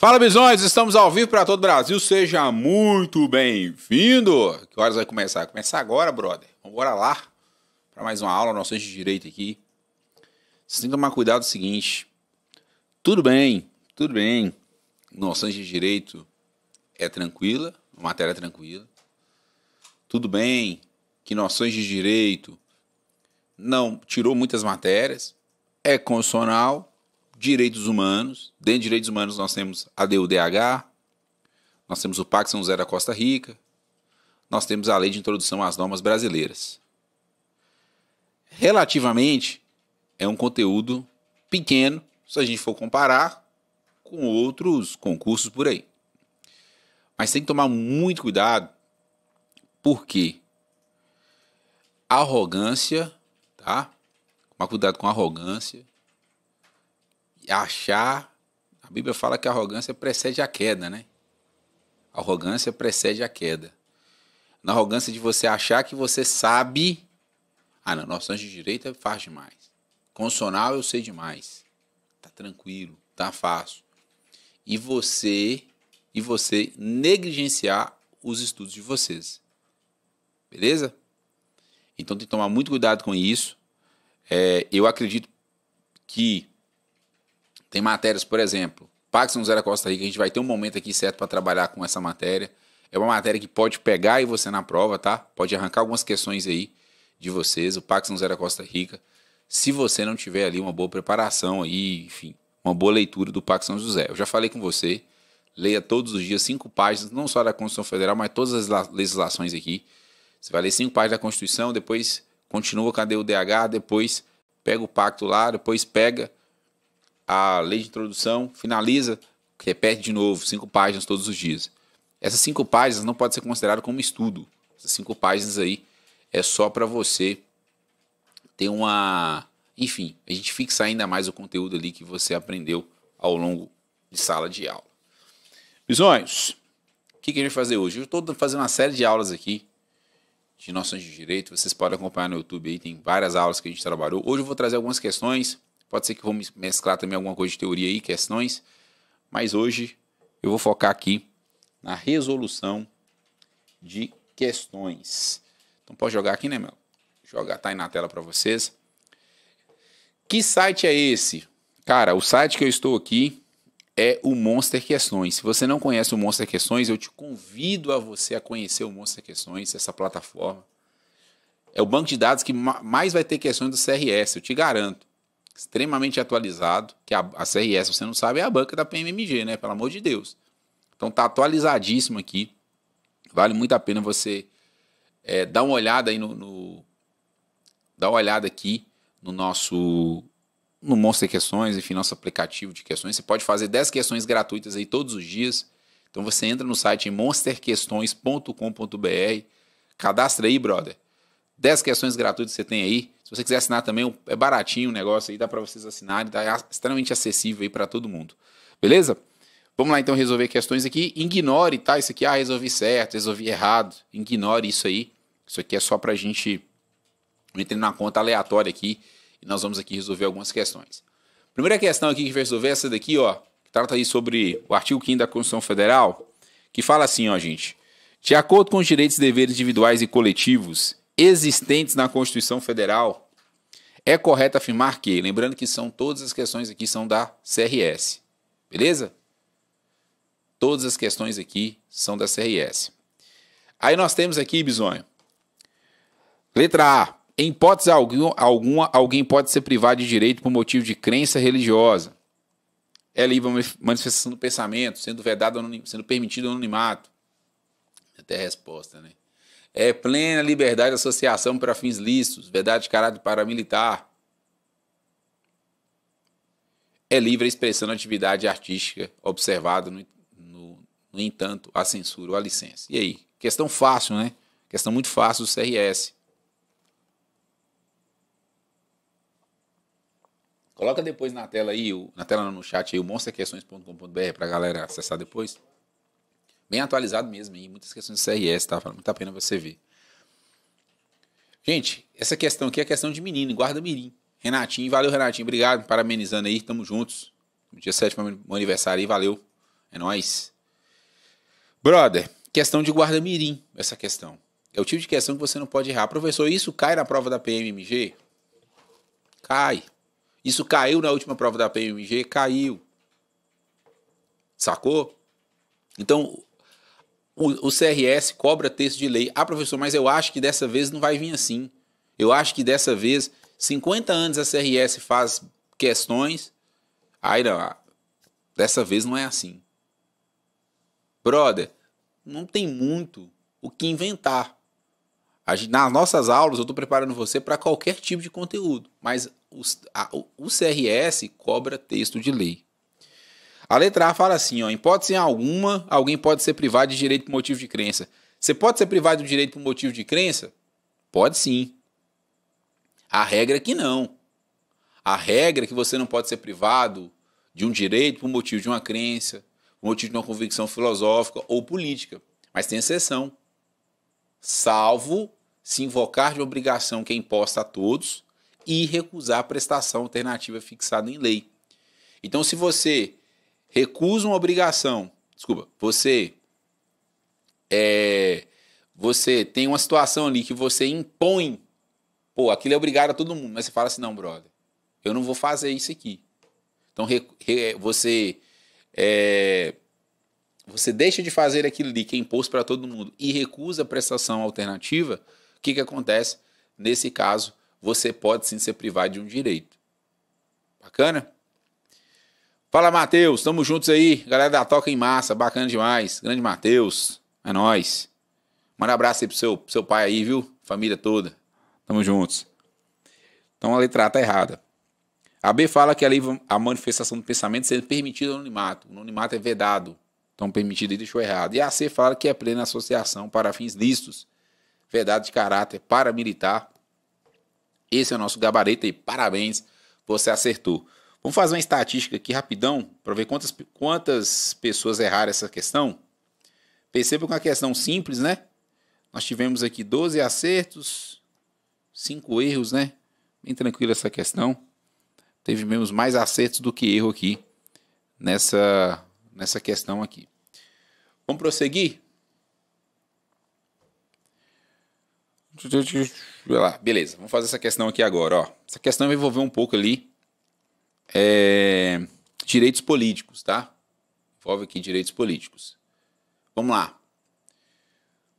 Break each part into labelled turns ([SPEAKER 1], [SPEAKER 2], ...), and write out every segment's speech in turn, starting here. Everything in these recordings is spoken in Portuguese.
[SPEAKER 1] Fala Bisões, estamos ao vivo para todo o Brasil, seja muito bem-vindo! Que horas vai começar? Começa agora, brother. Vamos bora lá para mais uma aula nossa de direito aqui. Vocês têm que tomar cuidado o seguinte: tudo bem, tudo bem, noções de direito é tranquila, matéria é tranquila. Tudo bem que noções de direito não tirou muitas matérias, é constitucional, direitos humanos. Dentro de direitos humanos nós temos a DUDH, nós temos o Pacto São José da Costa Rica, nós temos a Lei de Introdução às Normas Brasileiras. Relativamente, é um conteúdo pequeno, se a gente for comparar com outros concursos por aí. Mas tem que tomar muito cuidado, porque a arrogância, tá? Tomar cuidado com a arrogância é achar. A Bíblia fala que a arrogância precede a queda, né? A arrogância precede a queda. Na arrogância de você achar que você sabe. Ah, não, nossa anjo de direita faz demais. Consonal eu sei demais. Tá tranquilo, tá fácil. E você e você negligenciar os estudos de vocês. Beleza? Então tem que tomar muito cuidado com isso. É, eu acredito que tem matérias, por exemplo, Paxson Zero Costa Rica, a gente vai ter um momento aqui certo para trabalhar com essa matéria. É uma matéria que pode pegar e você na prova, tá? Pode arrancar algumas questões aí de vocês, o Paxson Zero Costa Rica. Se você não tiver ali uma boa preparação aí, enfim, uma boa leitura do Pacto São José. Eu já falei com você, leia todos os dias cinco páginas, não só da Constituição Federal, mas todas as legislações aqui. Você vai ler cinco páginas da Constituição, depois continua, com a DH, depois pega o pacto lá, depois pega a lei de introdução finaliza, repete de novo, cinco páginas todos os dias. Essas cinco páginas não podem ser considerado como estudo. Essas cinco páginas aí é só para você ter uma. Enfim, a gente fixa ainda mais o conteúdo ali que você aprendeu ao longo de sala de aula. Visões, o que, que a gente vai fazer hoje? Eu estou fazendo uma série de aulas aqui de noções de direito. Vocês podem acompanhar no YouTube aí, tem várias aulas que a gente trabalhou. Hoje eu vou trazer algumas questões Pode ser que eu vou mesclar também alguma coisa de teoria e questões, é mas hoje eu vou focar aqui na resolução de questões. Então pode jogar aqui, né, meu? Jogar, tá aí na tela para vocês. Que site é esse? Cara, o site que eu estou aqui é o Monster Questões. Se você não conhece o Monster Questões, eu te convido a você a conhecer o Monster Questões, essa plataforma. É o banco de dados que mais vai ter questões do CRS, eu te garanto extremamente atualizado, que a, a CRS, você não sabe, é a banca da PMMG, né? Pelo amor de Deus. Então tá atualizadíssimo aqui. Vale muito a pena você é, dar uma olhada aí no, no dá uma olhada aqui no nosso no Monster Questões, enfim, nosso aplicativo de questões. Você pode fazer 10 questões gratuitas aí todos os dias. Então você entra no site monsterquestões.com.br, cadastra aí, brother. 10 questões gratuitas você tem aí. Se você quiser assinar também, é baratinho o negócio aí, dá para vocês assinarem, tá é extremamente acessível aí para todo mundo. Beleza? Vamos lá então resolver questões aqui. Ignore, tá? Isso aqui, ah, resolvi certo, resolvi errado. Ignore isso aí. Isso aqui é só pra gente entrar numa conta aleatória aqui e nós vamos aqui resolver algumas questões. Primeira questão aqui que vai resolver é essa daqui, ó, que trata aí sobre o artigo 5 da Constituição Federal, que fala assim, ó, gente. De acordo com os direitos e deveres individuais e coletivos existentes na Constituição Federal, é correto afirmar que, lembrando que são todas as questões aqui são da CRS, beleza? Todas as questões aqui são da CRS. Aí nós temos aqui, Bisonho. Letra A. Em hipótese alguma, alguém pode ser privado de direito por motivo de crença religiosa. É livre manifestação do pensamento, sendo vedado, sendo permitido anonimato. Até a resposta, né? É plena liberdade de associação para fins lícitos, verdade de caráter paramilitar. É livre a expressão da atividade artística, observado, no, no, no entanto, a censura ou a licença. E aí? Questão fácil, né? Questão muito fácil do CRS. Coloca depois na tela aí, na tela no chat aí, o monsterquestões.com.br para a galera acessar depois. Bem atualizado mesmo aí, muitas questões de CRS, tá? falando muito a pena você ver. Gente, essa questão aqui é questão de menino, guarda mirim. Renatinho, valeu Renatinho, obrigado, parabenizando aí, tamo juntos. Dia 7 meu aniversário aí, valeu. É nóis. Brother, questão de guarda mirim, essa questão. É o tipo de questão que você não pode errar. Professor, isso cai na prova da PMMG? Cai. Isso caiu na última prova da PMG? Caiu. Sacou? Então, o, CRS cobra texto de lei. Ah, professor, mas eu acho que dessa vez não vai vir assim. Eu acho que dessa vez, 50 anos a CRS faz questões. Aí não, ah, dessa vez não é assim. Brother, não tem muito o que inventar. Gente, nas nossas aulas, eu estou preparando você para qualquer tipo de conteúdo, mas os, a, o CRS cobra texto de lei. A letra A fala assim, ó, em hipótese alguma, alguém pode ser privado de direito por motivo de crença. Você pode ser privado de direito por motivo de crença? Pode sim. A regra é que não. A regra é que você não pode ser privado de um direito por motivo de uma crença, por motivo de uma convicção filosófica ou política. Mas tem exceção. Salvo se invocar de obrigação que é imposta a todos e recusar a prestação alternativa fixada em lei. Então, se você recusa uma obrigação. Desculpa, você é, você tem uma situação ali que você impõe, pô, aquilo é obrigado a todo mundo, mas você fala assim, não, brother, eu não vou fazer isso aqui. Então re, re, você é, você deixa de fazer aquilo ali que é imposto para todo mundo e recusa a prestação alternativa, o que, que acontece? Nesse caso, você pode sim ser privado de um direito. Bacana? Fala, Matheus. Tamo juntos aí. Galera da Toca em Massa. Bacana demais. Grande Matheus. É nóis. Manda um abraço aí pro seu, pro seu pai aí, viu? Família toda. Tamo juntos. Então a letra A tá errada. A B fala que a manifestação do pensamento sendo permitida no anonimato. O anonimato é vedado. Então permitido e deixou errado. E a C fala que é plena associação para fins listos, Vedado de caráter paramilitar. Esse é o nosso gabarito e parabéns, você acertou. Vamos fazer uma estatística aqui rapidão para ver quantas, quantas pessoas erraram essa questão. Perceba que é uma questão simples, né? Nós tivemos aqui 12 acertos, 5 erros, né? Bem tranquila essa questão. Teve mesmo mais acertos do que erro aqui nessa, nessa questão aqui. Vamos prosseguir? Beleza, vamos fazer essa questão aqui agora. Ó. Essa questão vai envolver um pouco ali é, direitos políticos, tá? Envolve aqui direitos políticos. Vamos lá.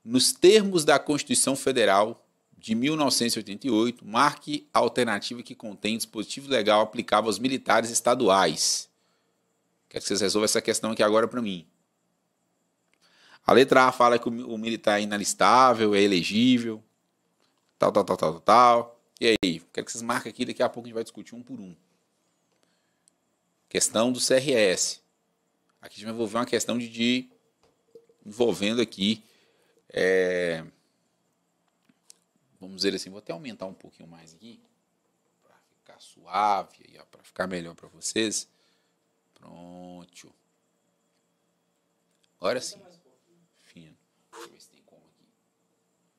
[SPEAKER 1] Nos termos da Constituição Federal de 1988, marque a alternativa que contém dispositivo legal aplicável aos militares estaduais. Quero que vocês resolvam essa questão aqui agora para mim. A letra A fala que o militar é inalistável, é elegível, tal, tal, tal, tal, tal. E aí? Quero que vocês marquem aqui, daqui a pouco a gente vai discutir um por um. Questão do CRS. Aqui a gente vai envolver uma questão de, de envolvendo aqui. É, vamos dizer assim, vou até aumentar um pouquinho mais aqui. Para ficar suave, para ficar melhor para vocês. Pronto. Agora sim. Fino. Deixa eu ver se tem como aqui.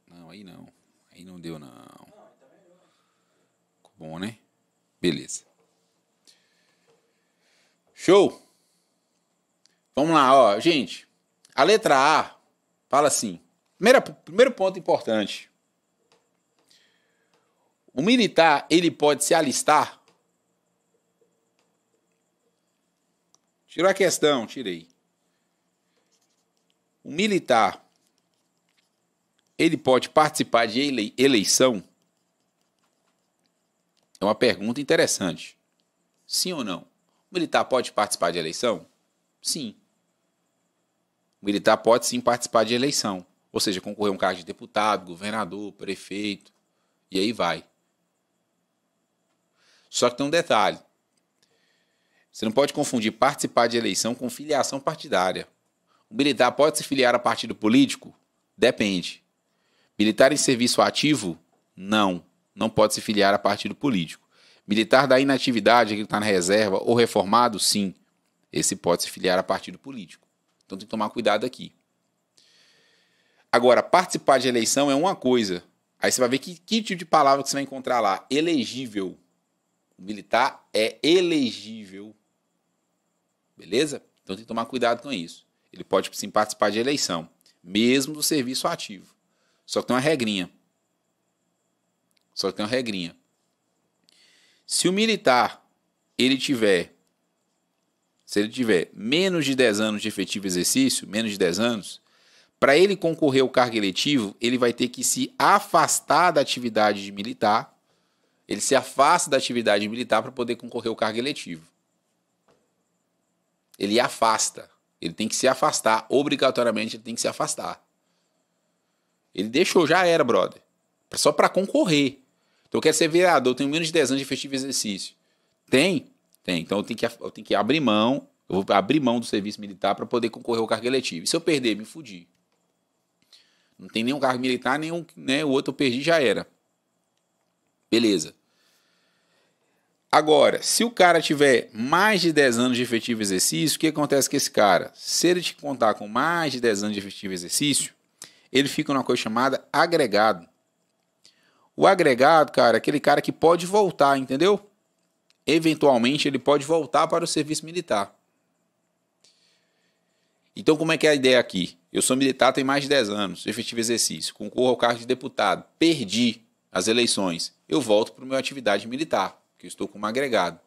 [SPEAKER 1] Não, aí não. Aí não deu, não. Tá Ficou bom, né? Beleza. Show? Vamos lá, ó, gente. A letra A fala assim: primeira, primeiro ponto importante. O militar, ele pode se alistar. Tirou a questão, tirei. O militar, ele pode participar de ele, eleição? É uma pergunta interessante. Sim ou não? militar pode participar de eleição? Sim. O militar pode sim participar de eleição, ou seja, concorrer a um cargo de deputado, governador, prefeito, e aí vai. Só que tem um detalhe. Você não pode confundir participar de eleição com filiação partidária. O militar pode se filiar a partido político? Depende. Militar em serviço ativo? Não, não pode se filiar a partido político. Militar da inatividade, aquele que está na reserva, ou reformado, sim. Esse pode se filiar a partido político. Então tem que tomar cuidado aqui. Agora, participar de eleição é uma coisa. Aí você vai ver que, que tipo de palavra que você vai encontrar lá. Elegível. O militar é elegível. Beleza? Então tem que tomar cuidado com isso. Ele pode sim participar de eleição, mesmo do serviço ativo. Só que tem uma regrinha. Só que tem uma regrinha. Se o militar ele tiver se ele tiver menos de 10 anos de efetivo exercício, menos de 10 anos, para ele concorrer ao cargo eletivo, ele vai ter que se afastar da atividade de militar. Ele se afasta da atividade militar para poder concorrer ao cargo eletivo. Ele afasta. Ele tem que se afastar. Obrigatoriamente, ele tem que se afastar. Ele deixou, já era, brother. Só para concorrer. Então eu quero ser vereador, eu tenho menos de 10 anos de efetivo exercício. Tem? Tem. Então eu tenho que, eu tenho que abrir mão, eu vou abrir mão do serviço militar para poder concorrer ao cargo eletivo. E se eu perder, me fudi. Não tem nenhum cargo militar, nenhum, né, o outro eu perdi já era. Beleza. Agora, se o cara tiver mais de 10 anos de efetivo exercício, o que acontece com esse cara? Se ele te contar com mais de 10 anos de efetivo exercício, ele fica numa coisa chamada agregado. O agregado, cara, aquele cara que pode voltar, entendeu? Eventualmente ele pode voltar para o serviço militar. Então, como é que é a ideia aqui? Eu sou militar tem mais de 10 anos, efetivo exercício, concorro ao cargo de deputado, perdi as eleições, eu volto para a minha atividade militar, que eu estou como agregado.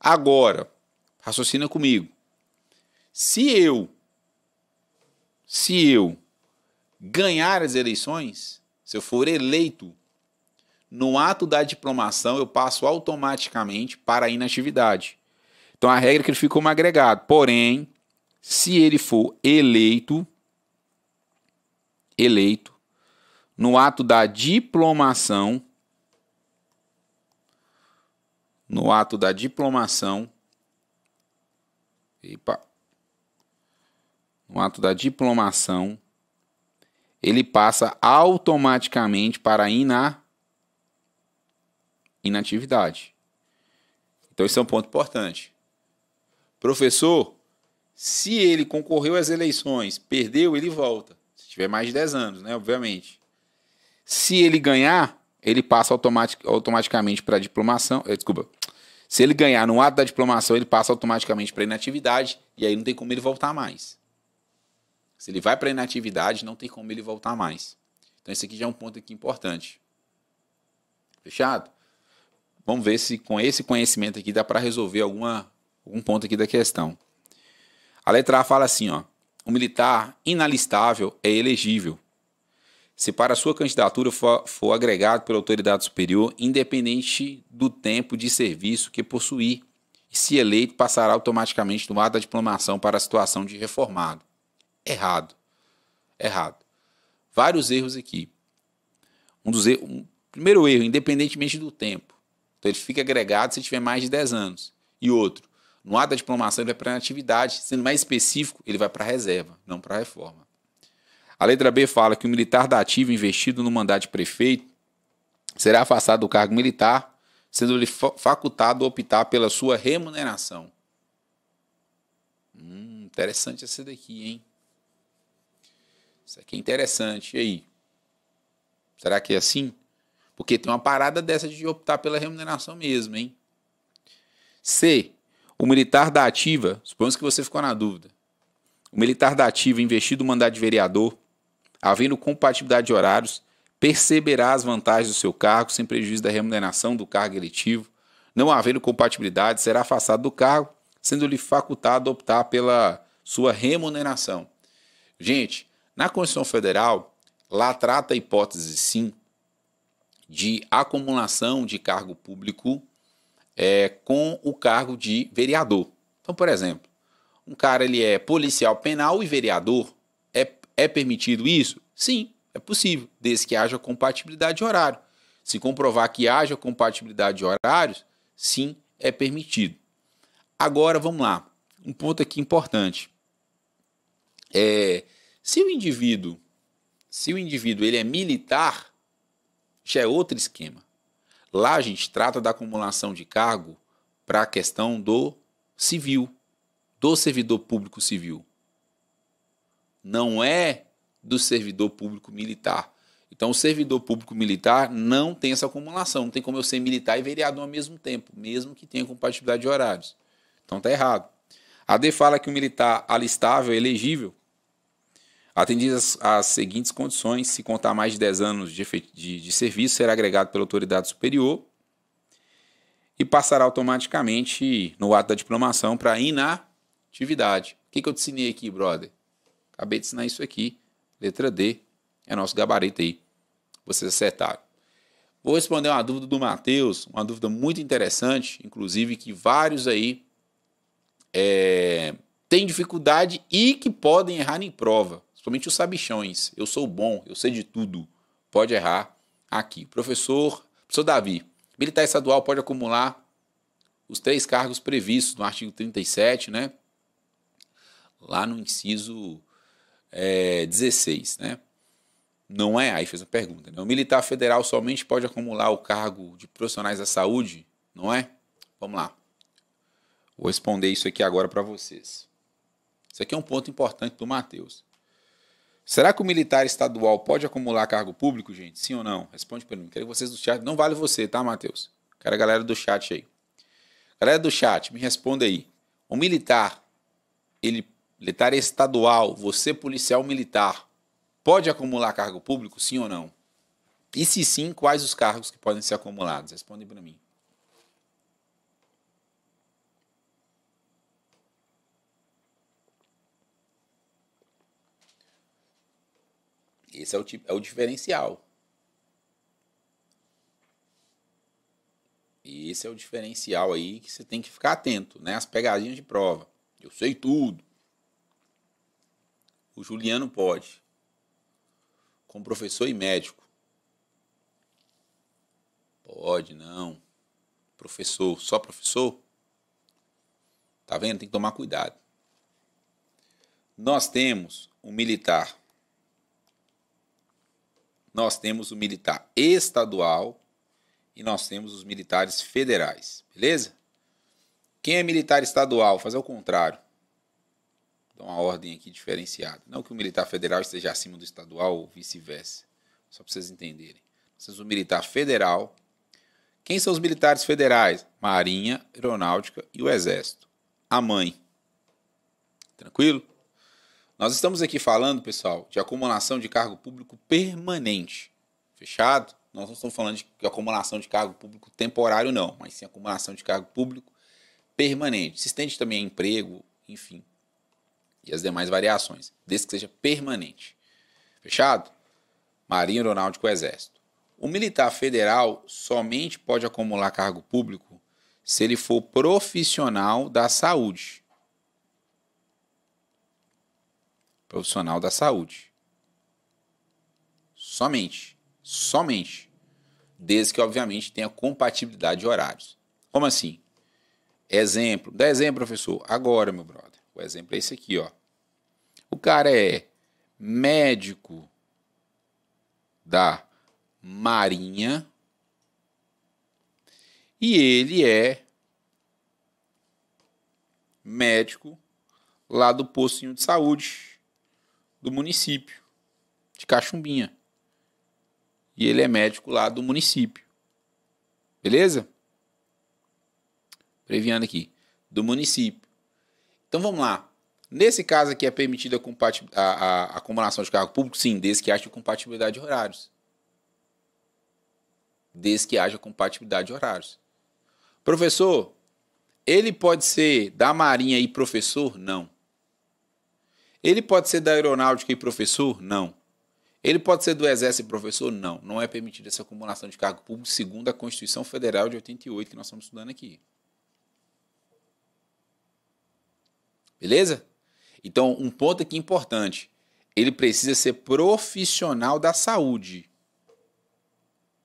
[SPEAKER 1] Agora, raciocina comigo. Se eu se eu ganhar as eleições, se eu for eleito, no ato da diplomação eu passo automaticamente para a inatividade. Então a regra é que ele fica como agregado. Porém, se ele for eleito, eleito, no ato da diplomação, no ato da diplomação, epa, no ato da diplomação, ele passa automaticamente para ina... inatividade. Então, isso é um ponto importante. Professor, se ele concorreu às eleições, perdeu, ele volta. Se tiver mais de 10 anos, né? Obviamente. Se ele ganhar, ele passa automatic, automaticamente para a diplomação. Eh, desculpa. Se ele ganhar no ato da diplomação, ele passa automaticamente para inatividade. E aí não tem como ele voltar mais. Se ele vai para inatividade, não tem como ele voltar mais. Então, esse aqui já é um ponto aqui importante. Fechado? Vamos ver se com esse conhecimento aqui dá para resolver alguma, algum ponto aqui da questão. A letra A fala assim, ó. O militar inalistável é elegível se para sua candidatura for, for, agregado pela autoridade superior, independente do tempo de serviço que possuir, se eleito, passará automaticamente do ato da diplomação para a situação de reformado errado. Errado. Vários erros aqui. Um dos erros, um, primeiro erro, independentemente do tempo. Então ele fica agregado se tiver mais de 10 anos. E outro, no ato da diplomação ele vai para a atividade, sendo mais específico, ele vai para a reserva, não para a reforma. A letra B fala que o militar da ativa investido no mandato de prefeito será afastado do cargo militar, sendo lhe facultado optar pela sua remuneração. Hum, interessante essa daqui, hein? Isso aqui é interessante. E aí? Será que é assim? Porque tem uma parada dessa de optar pela remuneração mesmo, hein? C. O militar da ativa, suponhamos que você ficou na dúvida. O militar da ativa investido no mandato de vereador, havendo compatibilidade de horários, perceberá as vantagens do seu cargo sem prejuízo da remuneração do cargo eletivo. Não havendo compatibilidade, será afastado do cargo, sendo-lhe facultado optar pela sua remuneração. Gente, na Constituição Federal, lá trata a hipótese, sim, de acumulação de cargo público é, com o cargo de vereador. Então, por exemplo, um cara ele é policial penal e vereador, é, é permitido isso? Sim, é possível, desde que haja compatibilidade de horário. Se comprovar que haja compatibilidade de horários, sim, é permitido. Agora, vamos lá. Um ponto aqui importante. É, se o indivíduo, se o indivíduo ele é militar, já é outro esquema. Lá a gente trata da acumulação de cargo para a questão do civil, do servidor público civil. Não é do servidor público militar. Então, o servidor público militar não tem essa acumulação. Não tem como eu ser militar e vereador ao mesmo tempo, mesmo que tenha compatibilidade de horários. Então, está errado. A D fala que o militar alistável é elegível Atendidas as seguintes condições, se contar mais de 10 anos de, de, de serviço, será agregado pela autoridade superior e passará automaticamente no ato da diplomação para inatividade. O que, que eu te ensinei aqui, brother? Acabei de ensinar isso aqui. Letra D é nosso gabarito aí. Vocês acertaram. Vou responder uma dúvida do Matheus, uma dúvida muito interessante, inclusive que vários aí é, têm dificuldade e que podem errar em prova. Somente os sabichões. Eu sou bom, eu sei de tudo. Pode errar aqui. Professor, professor Davi, militar estadual pode acumular os três cargos previstos no artigo 37, né? Lá no inciso é, 16, né? Não é? Aí fez a pergunta. Né? O militar federal somente pode acumular o cargo de profissionais da saúde, não é? Vamos lá. Vou responder isso aqui agora para vocês. Isso aqui é um ponto importante do Matheus. Será que o militar estadual pode acumular cargo público, gente? Sim ou não? Responde para mim. Quero que vocês do chat. Não vale você, tá, Matheus? Quero a galera do chat aí. Galera do chat, me responda aí. O militar, ele militar estadual, você policial militar, pode acumular cargo público, sim ou não? E se sim, quais os cargos que podem ser acumulados? Responde para mim. Esse é o, é o diferencial. E esse é o diferencial aí que você tem que ficar atento, né? As pegadinhas de prova. Eu sei tudo. O Juliano pode. Com professor e médico. Pode, não. Professor, só professor? Tá vendo? Tem que tomar cuidado. Nós temos um militar nós temos o militar estadual e nós temos os militares federais, beleza? Quem é militar estadual? Fazer o contrário. Dá uma ordem aqui diferenciada. Não que o militar federal esteja acima do estadual ou vice-versa. Só para vocês entenderem. Vocês o militar federal. Quem são os militares federais? Marinha, Aeronáutica e o Exército. A mãe. Tranquilo? Nós estamos aqui falando, pessoal, de acumulação de cargo público permanente. Fechado? Nós não estamos falando de acumulação de cargo público temporário, não, mas sim acumulação de cargo público permanente. Se estende também a emprego, enfim, e as demais variações, desde que seja permanente. Fechado? Marinha Aeronáutico Exército. O militar federal somente pode acumular cargo público se ele for profissional da saúde. profissional da saúde. Somente. Somente. Desde que, obviamente, tenha compatibilidade de horários. Como assim? Exemplo. Dá exemplo, professor. Agora, meu brother. O exemplo é esse aqui, ó. O cara é médico da Marinha e ele é médico lá do postinho de saúde do município de Cachumbinha. E ele é médico lá do município. Beleza? Previando aqui. Do município. Então vamos lá. Nesse caso aqui é permitida a, a, a, combinação de cargo público? Sim, desde que haja compatibilidade de horários. Desde que haja compatibilidade de horários. Professor, ele pode ser da Marinha e professor? Não. Ele pode ser da aeronáutica e professor? Não. Ele pode ser do exército e professor? Não. Não é permitida essa acumulação de cargo público segundo a Constituição Federal de 88 que nós estamos estudando aqui. Beleza? Então, um ponto aqui importante. Ele precisa ser profissional da saúde.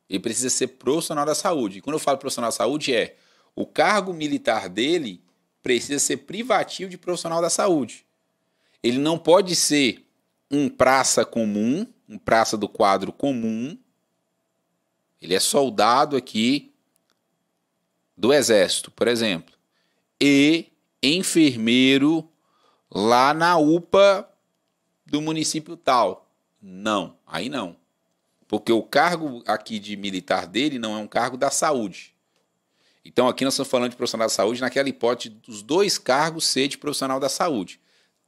[SPEAKER 1] Ele precisa ser profissional da saúde. E quando eu falo profissional da saúde, é o cargo militar dele precisa ser privativo de profissional da saúde. Ele não pode ser um praça comum, um praça do quadro comum. Ele é soldado aqui do exército, por exemplo, e enfermeiro lá na UPA do município tal. Não, aí não. Porque o cargo aqui de militar dele não é um cargo da saúde. Então aqui nós estamos falando de profissional da saúde, naquela hipótese dos dois cargos ser de profissional da saúde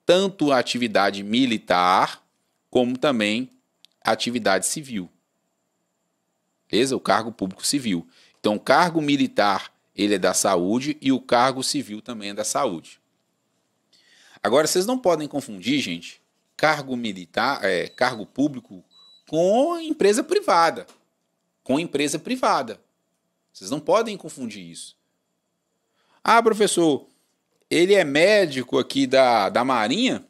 [SPEAKER 1] tanto a atividade militar como também a atividade civil. Beleza? O cargo público civil. Então, o cargo militar ele é da saúde e o cargo civil também é da saúde. Agora, vocês não podem confundir, gente, cargo militar, é, cargo público com empresa privada. Com empresa privada. Vocês não podem confundir isso. Ah, professor, ele é médico aqui da, da Marinha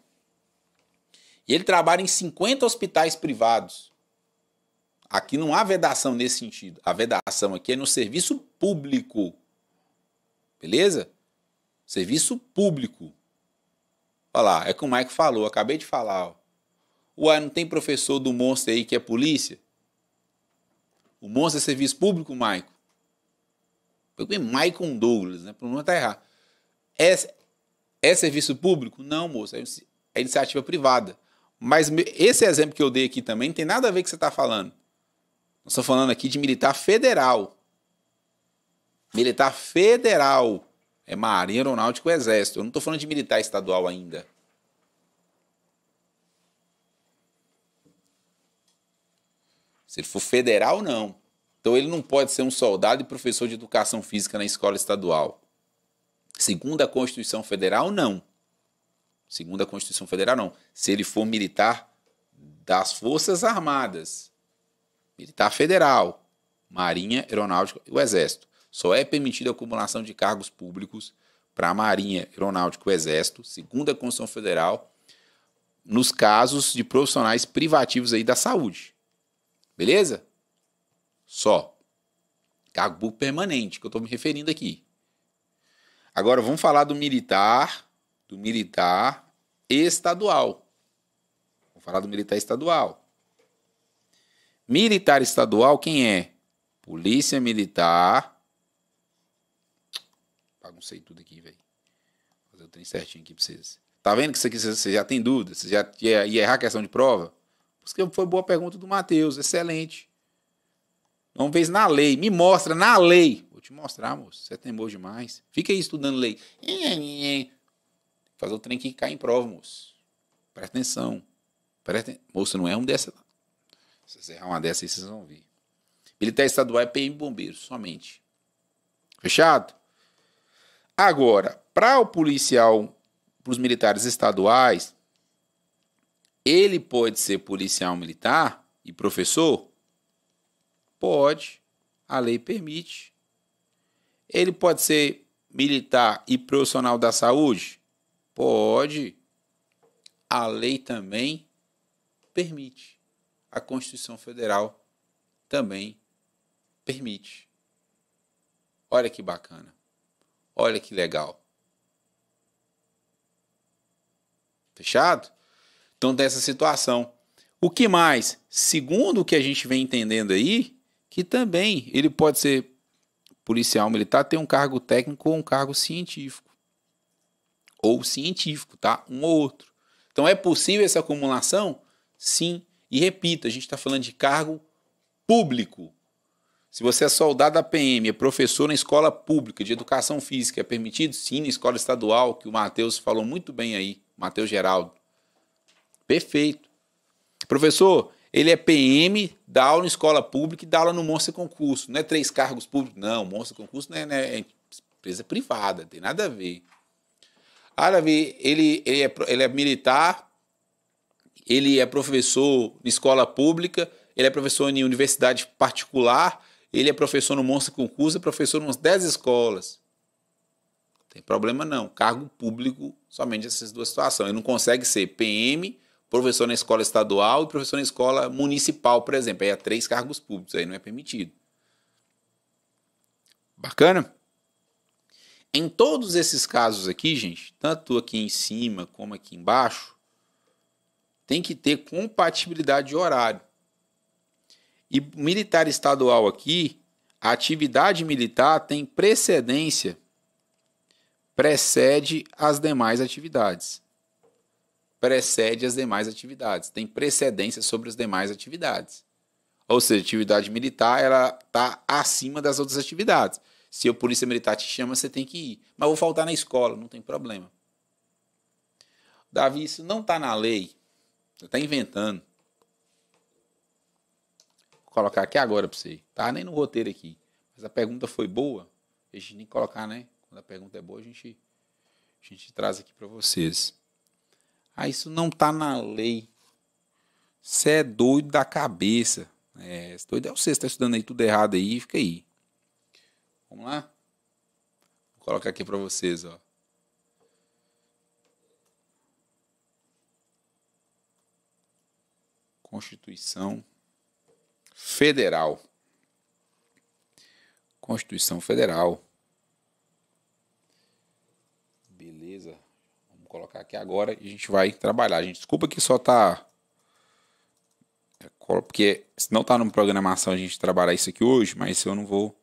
[SPEAKER 1] e ele trabalha em 50 hospitais privados. Aqui não há vedação nesse sentido. A vedação aqui é no serviço público. Beleza? Serviço público. Olha lá, é que o Mike falou, acabei de falar. Ó. Ué, não tem professor do monstro aí que é polícia? O monstro é serviço público, Maico? Maicon Douglas, né? O problema tá errado. É, é serviço público? Não, moço. É, é iniciativa privada. Mas esse exemplo que eu dei aqui também não tem nada a ver com o que você está falando. Nós estamos falando aqui de militar federal. Militar federal. É Marinha, Aeronáutica e Exército. Eu não estou falando de militar estadual ainda. Se ele for federal, não. Então ele não pode ser um soldado e professor de educação física na escola estadual. Segundo a Constituição Federal, não. Segundo a Constituição Federal, não. Se ele for militar das Forças Armadas, militar federal, Marinha, Aeronáutica e o Exército. Só é permitida a acumulação de cargos públicos para a Marinha, Aeronáutica e o Exército, segundo a Constituição Federal, nos casos de profissionais privativos aí da saúde. Beleza? Só. Cargo público permanente, que eu estou me referindo aqui. Agora vamos falar do militar, do militar estadual. Vamos falar do militar estadual. Militar estadual quem é? Polícia Militar. Baguncei tudo aqui, velho. Fazer o trem certinho aqui pra vocês. Tá vendo que isso aqui você já tem dúvida? Você já ia, ia errar a questão de prova? Porque foi boa pergunta do Matheus. Excelente. Uma vez na lei. Me mostra na lei te mostrar, moço. Você é temor demais. Fica aí estudando lei. Fazer o trem que cai em prova, moço. Presta atenção. Presta... Moço, não é um dessa. Se você errar uma dessa aí, vocês vão ver. Militar estadual é PM bombeiro, somente. Fechado? Agora, para o policial, para os militares estaduais, ele pode ser policial militar e professor? Pode. A lei permite. Ele pode ser militar e profissional da saúde? Pode. A lei também permite. A Constituição Federal também permite. Olha que bacana. Olha que legal. Fechado? Então tem essa situação. O que mais? Segundo o que a gente vem entendendo aí, que também ele pode ser policial militar tem um cargo técnico ou um cargo científico. Ou científico, tá? Um ou outro. Então é possível essa acumulação? Sim. E repito, a gente está falando de cargo público. Se você é soldado da PM, é professor na escola pública de educação física, é permitido? Sim, na escola estadual, que o Matheus falou muito bem aí, Matheus Geraldo. Perfeito. Professor, ele é PM, dá aula na escola pública e dá aula no Monstro Concurso. Não é três cargos públicos, não. Monstro Concurso não é, não é, é empresa privada, tem nada a ver. Árabe, ah, ele, ele, é, ele é militar, ele é professor na escola pública, ele é professor em universidade particular, ele é professor no Monstro Concurso, é professor em umas 10 escolas. Não tem problema não. Cargo público, somente essas duas situações. Ele não consegue ser PM professor na escola estadual e professor na escola municipal, por exemplo. Aí há três cargos públicos, aí não é permitido. Bacana? Em todos esses casos aqui, gente, tanto aqui em cima como aqui embaixo, tem que ter compatibilidade de horário. E militar estadual aqui, a atividade militar tem precedência, precede as demais atividades precede as demais atividades, tem precedência sobre as demais atividades. Ou seja, a atividade militar ela está acima das outras atividades. Se a polícia militar te chama, você tem que ir. Mas vou faltar na escola, não tem problema. Davi, isso não está na lei. Você está inventando. Vou colocar aqui agora para você. Tá nem no roteiro aqui. Mas a pergunta foi boa. A gente nem colocar, né? Quando a pergunta é boa, a gente, a gente traz aqui para vocês. Ah, isso não tá na lei. Você é doido da cabeça. É, é doido é você, você tá estudando aí tudo errado aí, fica aí. Vamos lá? Vou colocar aqui para vocês, ó. Constituição Federal. Constituição Federal. colocar aqui agora e a gente vai trabalhar. Gente, desculpa que só tá é, porque se não tá numa programação a gente trabalhar isso aqui hoje, mas eu não vou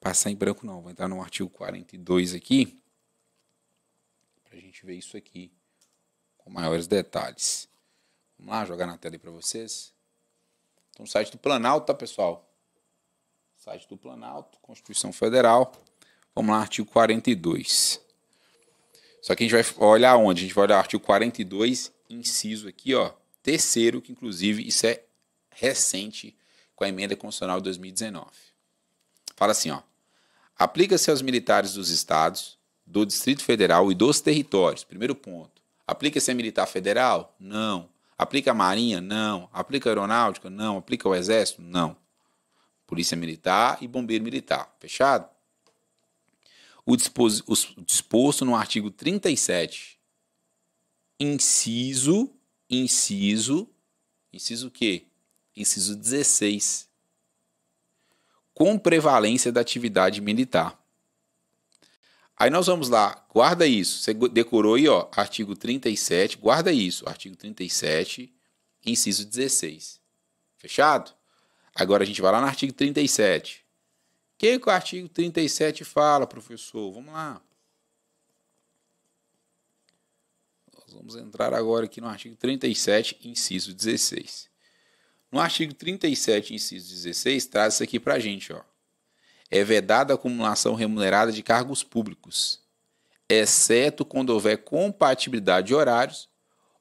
[SPEAKER 1] passar em branco não, vou entrar no artigo 42 aqui pra gente ver isso aqui com maiores detalhes. Vamos lá, jogar na tela aí para vocês. Então, site do Planalto, tá, pessoal? Site do Planalto, Constituição Federal. Vamos lá, artigo 42. Só que a gente vai olhar onde? A gente vai olhar o artigo 42, inciso aqui, ó, terceiro, que inclusive isso é recente com a emenda constitucional de 2019. Fala assim, ó. Aplica-se aos militares dos estados, do Distrito Federal e dos territórios. Primeiro ponto. Aplica-se a militar federal? Não. Aplica a Marinha? Não. Aplica a Aeronáutica? Não. Aplica o Exército? Não. Polícia Militar e Bombeiro Militar. Fechado? o disposto, no artigo 37, inciso, inciso, inciso o quê? Inciso 16, com prevalência da atividade militar. Aí nós vamos lá, guarda isso. Você decorou aí, ó, artigo 37, guarda isso, artigo 37, inciso 16. Fechado? Agora a gente vai lá no artigo 37 que, que o artigo 37 fala, professor? Vamos lá. Nós vamos entrar agora aqui no artigo 37, inciso 16. No artigo 37, inciso 16, traz isso aqui para a gente. Ó. É vedada a acumulação remunerada de cargos públicos, exceto quando houver compatibilidade de horários,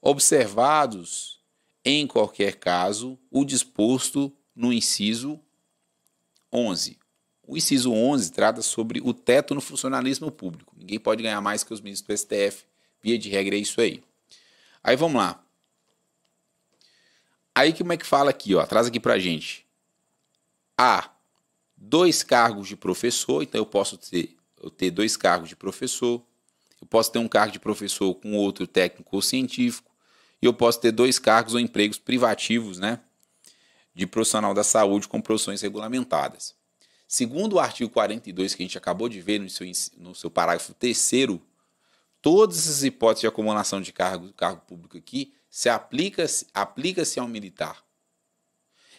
[SPEAKER 1] observados, em qualquer caso, o disposto no inciso 11. O inciso 11 trata sobre o teto no funcionalismo público. Ninguém pode ganhar mais que os ministros do STF. Via de regra é isso aí. Aí vamos lá. Aí como é que fala aqui, ó? Traz aqui pra gente. A. Dois cargos de professor, então eu posso ter, eu ter dois cargos de professor. Eu posso ter um cargo de professor com outro técnico ou científico. E eu posso ter dois cargos ou empregos privativos, né? De profissional da saúde com profissões regulamentadas. Segundo o artigo 42 que a gente acabou de ver no seu, no seu parágrafo terceiro, todas as hipóteses de acumulação de cargo, cargo público aqui se aplica, aplica-se ao militar.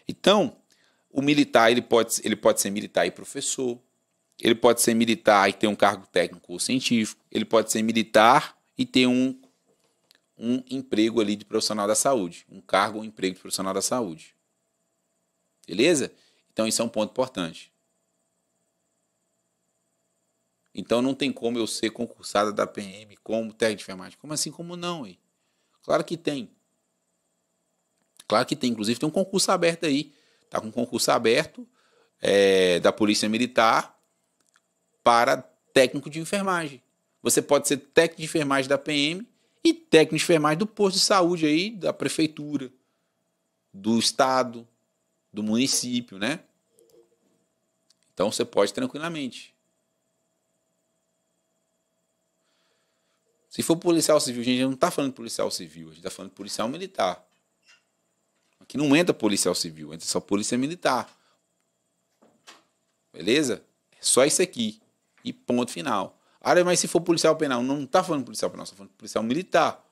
[SPEAKER 1] Então, o militar ele pode, ele pode ser militar e professor, ele pode ser militar e ter um cargo técnico ou científico, ele pode ser militar e ter um, um emprego ali de profissional da saúde, um cargo ou emprego de profissional da saúde. Beleza? Então, isso é um ponto importante. Então não tem como eu ser concursada da PM como técnico de enfermagem. Como assim? Como não, aí? Claro que tem. Claro que tem. Inclusive tem um concurso aberto aí. Tá com um concurso aberto é, da Polícia Militar para técnico de enfermagem. Você pode ser técnico de enfermagem da PM e técnico de enfermagem do posto de saúde aí, da prefeitura, do estado, do município, né? Então você pode tranquilamente. Se for policial civil, a gente não está falando de policial civil, a gente está falando de policial militar. Aqui não entra policial civil, entra só polícia militar. Beleza? É só isso aqui. E ponto final. Ah, mas se for policial penal, não está falando policial penal, está falando policial militar.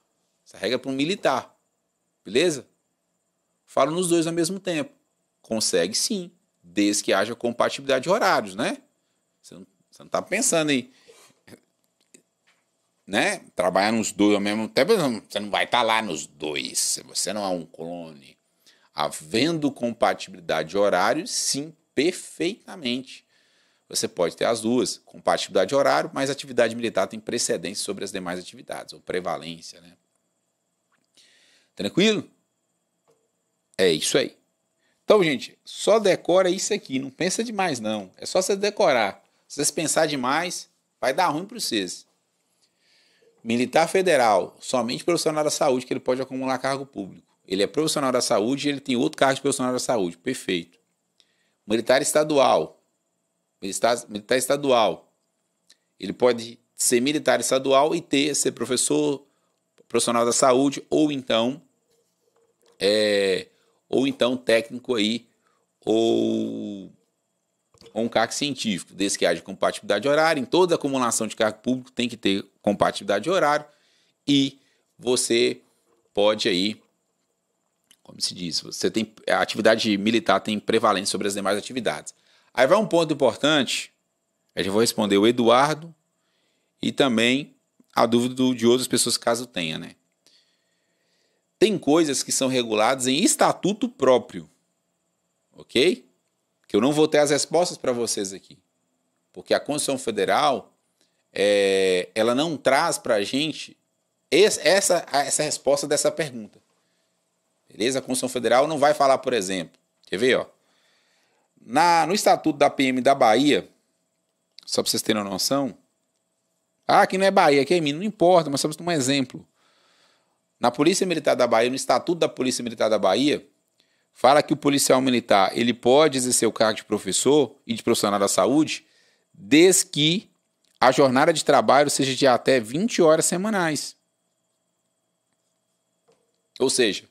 [SPEAKER 1] Essa regra é para um militar. Beleza? Falo nos dois ao mesmo tempo. Consegue sim, desde que haja compatibilidade de horários, né? Você não, está pensando aí né? Trabalhar nos dois ao mesmo tempo, você não vai estar tá lá nos dois. Você não é um clone. Havendo compatibilidade de horário, sim, perfeitamente. Você pode ter as duas, compatibilidade de horário, mas atividade militar tem precedência sobre as demais atividades, ou prevalência, né? Tranquilo? É isso aí. Então, gente, só decora isso aqui, não pensa demais não. É só você decorar. Se você pensar demais, vai dar ruim para vocês. Militar federal, somente profissional da saúde que ele pode acumular cargo público. Ele é profissional da saúde e ele tem outro cargo de profissional da saúde. Perfeito. Militar estadual. Militar, militar estadual. Ele pode ser militar estadual e ter, ser professor, profissional da saúde, ou então, é, ou então técnico aí, ou ou um CAC científico, desde que haja compatibilidade horária, horário. Em toda acumulação de cargo público tem que ter compatibilidade de horário e você pode aí, como se diz, você tem a atividade militar tem prevalência sobre as demais atividades. Aí vai um ponto importante, eu já vou responder o Eduardo e também a dúvida de outras pessoas caso tenha, né? Tem coisas que são reguladas em estatuto próprio, ok? que eu não vou ter as respostas para vocês aqui. Porque a Constituição Federal, é, ela não traz para a gente esse, essa, essa resposta dessa pergunta. Beleza? A Constituição Federal não vai falar, por exemplo, quer ver, ó, na, no Estatuto da PM da Bahia, só para vocês terem uma noção, ah, aqui não é Bahia, aqui é Minas, não importa, mas só para um exemplo. Na Polícia Militar da Bahia, no Estatuto da Polícia Militar da Bahia, fala que o policial militar ele pode exercer o cargo de professor e de profissional da saúde desde que a jornada de trabalho seja de até 20 horas semanais. Ou seja,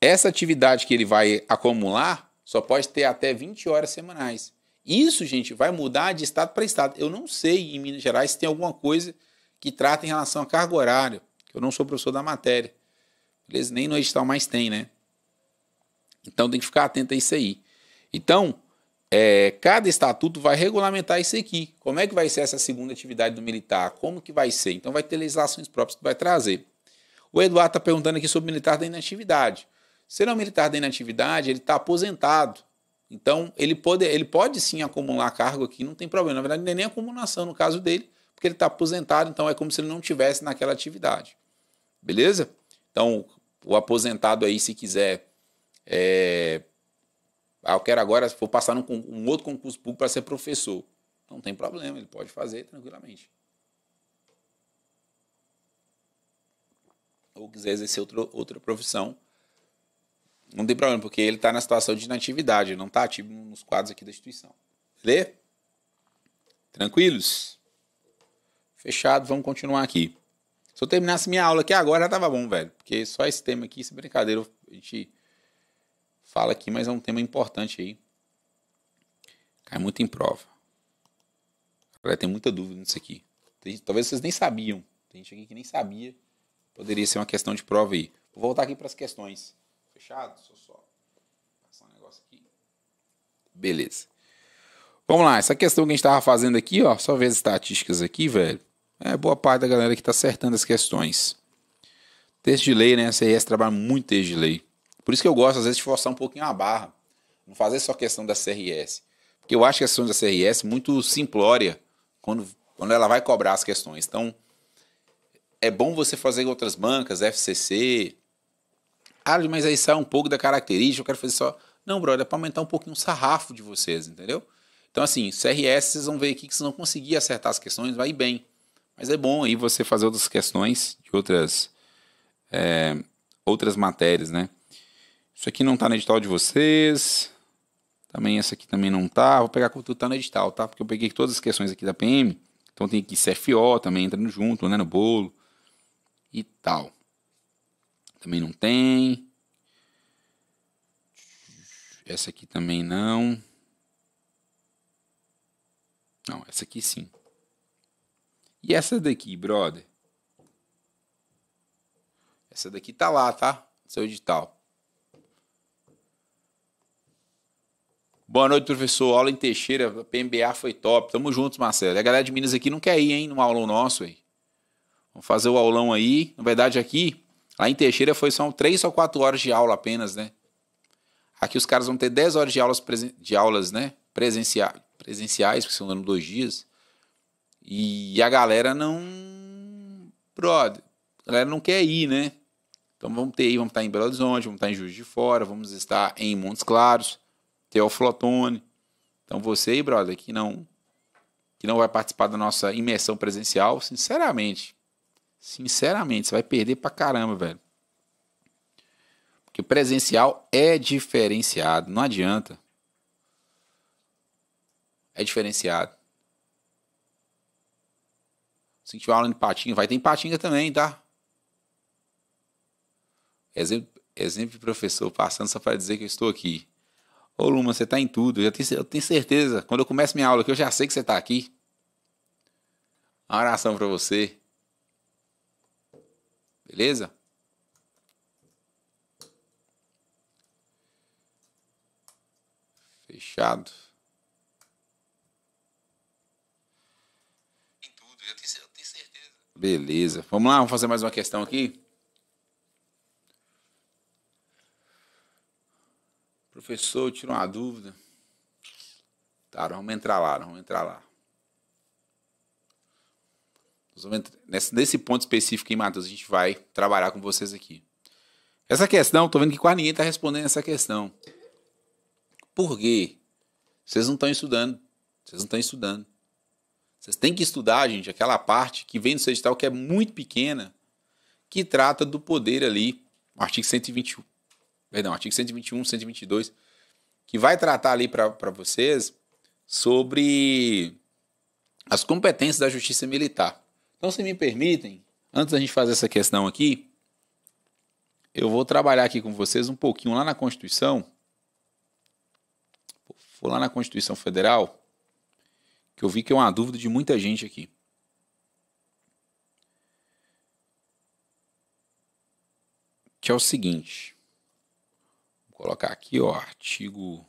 [SPEAKER 1] essa atividade que ele vai acumular só pode ter até 20 horas semanais. Isso, gente, vai mudar de estado para estado. Eu não sei em Minas Gerais se tem alguma coisa que trata em relação a cargo horário Eu não sou professor da matéria. Beleza? Nem no edital mais tem, né? Então tem que ficar atento a isso aí. Então, é, cada estatuto vai regulamentar isso aqui. Como é que vai ser essa segunda atividade do militar? Como que vai ser? Então vai ter legislações próprias que vai trazer. O Eduardo está perguntando aqui sobre o militar da inatividade. Se ele é um militar da inatividade, ele está aposentado. Então, ele pode, ele pode sim acumular cargo aqui, não tem problema. Na verdade, não é nem acumulação no caso dele, porque ele está aposentado, então é como se ele não tivesse naquela atividade. Beleza? Então, o aposentado aí, se quiser é, ah, eu quero agora, for passar num um outro concurso público para ser professor. Não tem problema, ele pode fazer tranquilamente. Ou quiser exercer outro, outra profissão, não tem problema, porque ele está na situação de inatividade, não está ativo nos quadros aqui da instituição. Lê? Tranquilos? Fechado, vamos continuar aqui. Se eu terminasse minha aula aqui agora, já tava bom, velho. Porque só esse tema aqui, esse brincadeira, a gente fala aqui, mas é um tema importante aí. Cai muito em prova. Agora tem muita dúvida nisso aqui. Tem, talvez vocês nem sabiam. Tem gente aqui que nem sabia. Poderia ser uma questão de prova aí. Vou voltar aqui para as questões. Fechado? Sou só. Passar um negócio aqui. Beleza. Vamos lá, essa questão que a gente estava fazendo aqui, ó, só ver as estatísticas aqui, velho. É boa parte da galera que está acertando as questões. Texto de lei, né? A CIS trabalha muito texto de lei. Por isso que eu gosto, às vezes, de forçar um pouquinho a barra. Não fazer só questão da CRS. Porque eu acho que a questão da CRS muito simplória quando, quando ela vai cobrar as questões. Então, é bom você fazer outras bancas, FCC. Ah, mas aí sai um pouco da característica, eu quero fazer só. Não, brother, é para aumentar um pouquinho o sarrafo de vocês, entendeu? Então, assim, CRS, vocês vão ver aqui que se não conseguir acertar as questões, vai bem. Mas é bom aí você fazer outras questões de outras, é, outras matérias, né? Isso aqui não tá no edital de vocês. Também essa aqui também não tá. Vou pegar tudo tá no edital, tá? Porque eu peguei todas as questões aqui da PM. Então tem aqui CFO também entrando junto, né, no bolo e tal. Também não tem. Essa aqui também não. Não, essa aqui sim. E essa daqui, brother? Essa daqui tá lá, tá? Seu edital. Boa noite, professor. Aula em Teixeira, PMBA foi top. Tamo juntos, Marcelo. E a galera de Minas aqui não quer ir, hein, no aulão nosso, aí. Vamos fazer o aulão aí. Na verdade, aqui, lá em Teixeira, foi só três ou quatro horas de aula apenas, né? Aqui os caras vão ter 10 horas de aulas, presen... de aulas né? Presencia... presenciais, que são dando dois dias. E a galera não. Brother, a galera não quer ir, né? Então vamos ter aí, vamos estar em Belo Horizonte, vamos estar em Juiz de Fora, vamos estar em Montes Claros. Teoflotone. Então você aí, brother, que não que não vai participar da nossa imersão presencial, sinceramente, sinceramente, você vai perder pra caramba, velho. Porque o presencial é diferenciado, não adianta. É diferenciado. Se tiver aula de patinho vai ter patinha também, tá? Exemplo, exemplo de professor passando só para dizer que eu estou aqui. Ô Luma, você tá em tudo, eu tenho, eu tenho certeza. Quando eu começo minha aula, aqui, eu já sei que você tá aqui. Uma oração para você. Beleza? Fechado. Em tudo, eu tenho certeza. Beleza. Vamos lá, vamos fazer mais uma questão aqui. Professor, tira uma dúvida. Tá, vamos entrar lá, vamos entrar lá. Entrar, nesse, nesse ponto específico em Matheus, a gente vai trabalhar com vocês aqui. Essa questão, tô vendo que quase ninguém está respondendo essa questão. Por quê? Vocês não estão estudando. Vocês não estão estudando. Vocês têm que estudar, gente, aquela parte que vem do seu edital que é muito pequena, que trata do poder ali, no artigo 121 perdão, artigo 121, 122, que vai tratar ali para vocês sobre as competências da justiça militar. Então, se me permitem, antes da gente fazer essa questão aqui, eu vou trabalhar aqui com vocês um pouquinho lá na Constituição. Vou lá na Constituição Federal, que eu vi que é uma dúvida de muita gente aqui. Que é o seguinte. Colocar aqui, ó, artigo.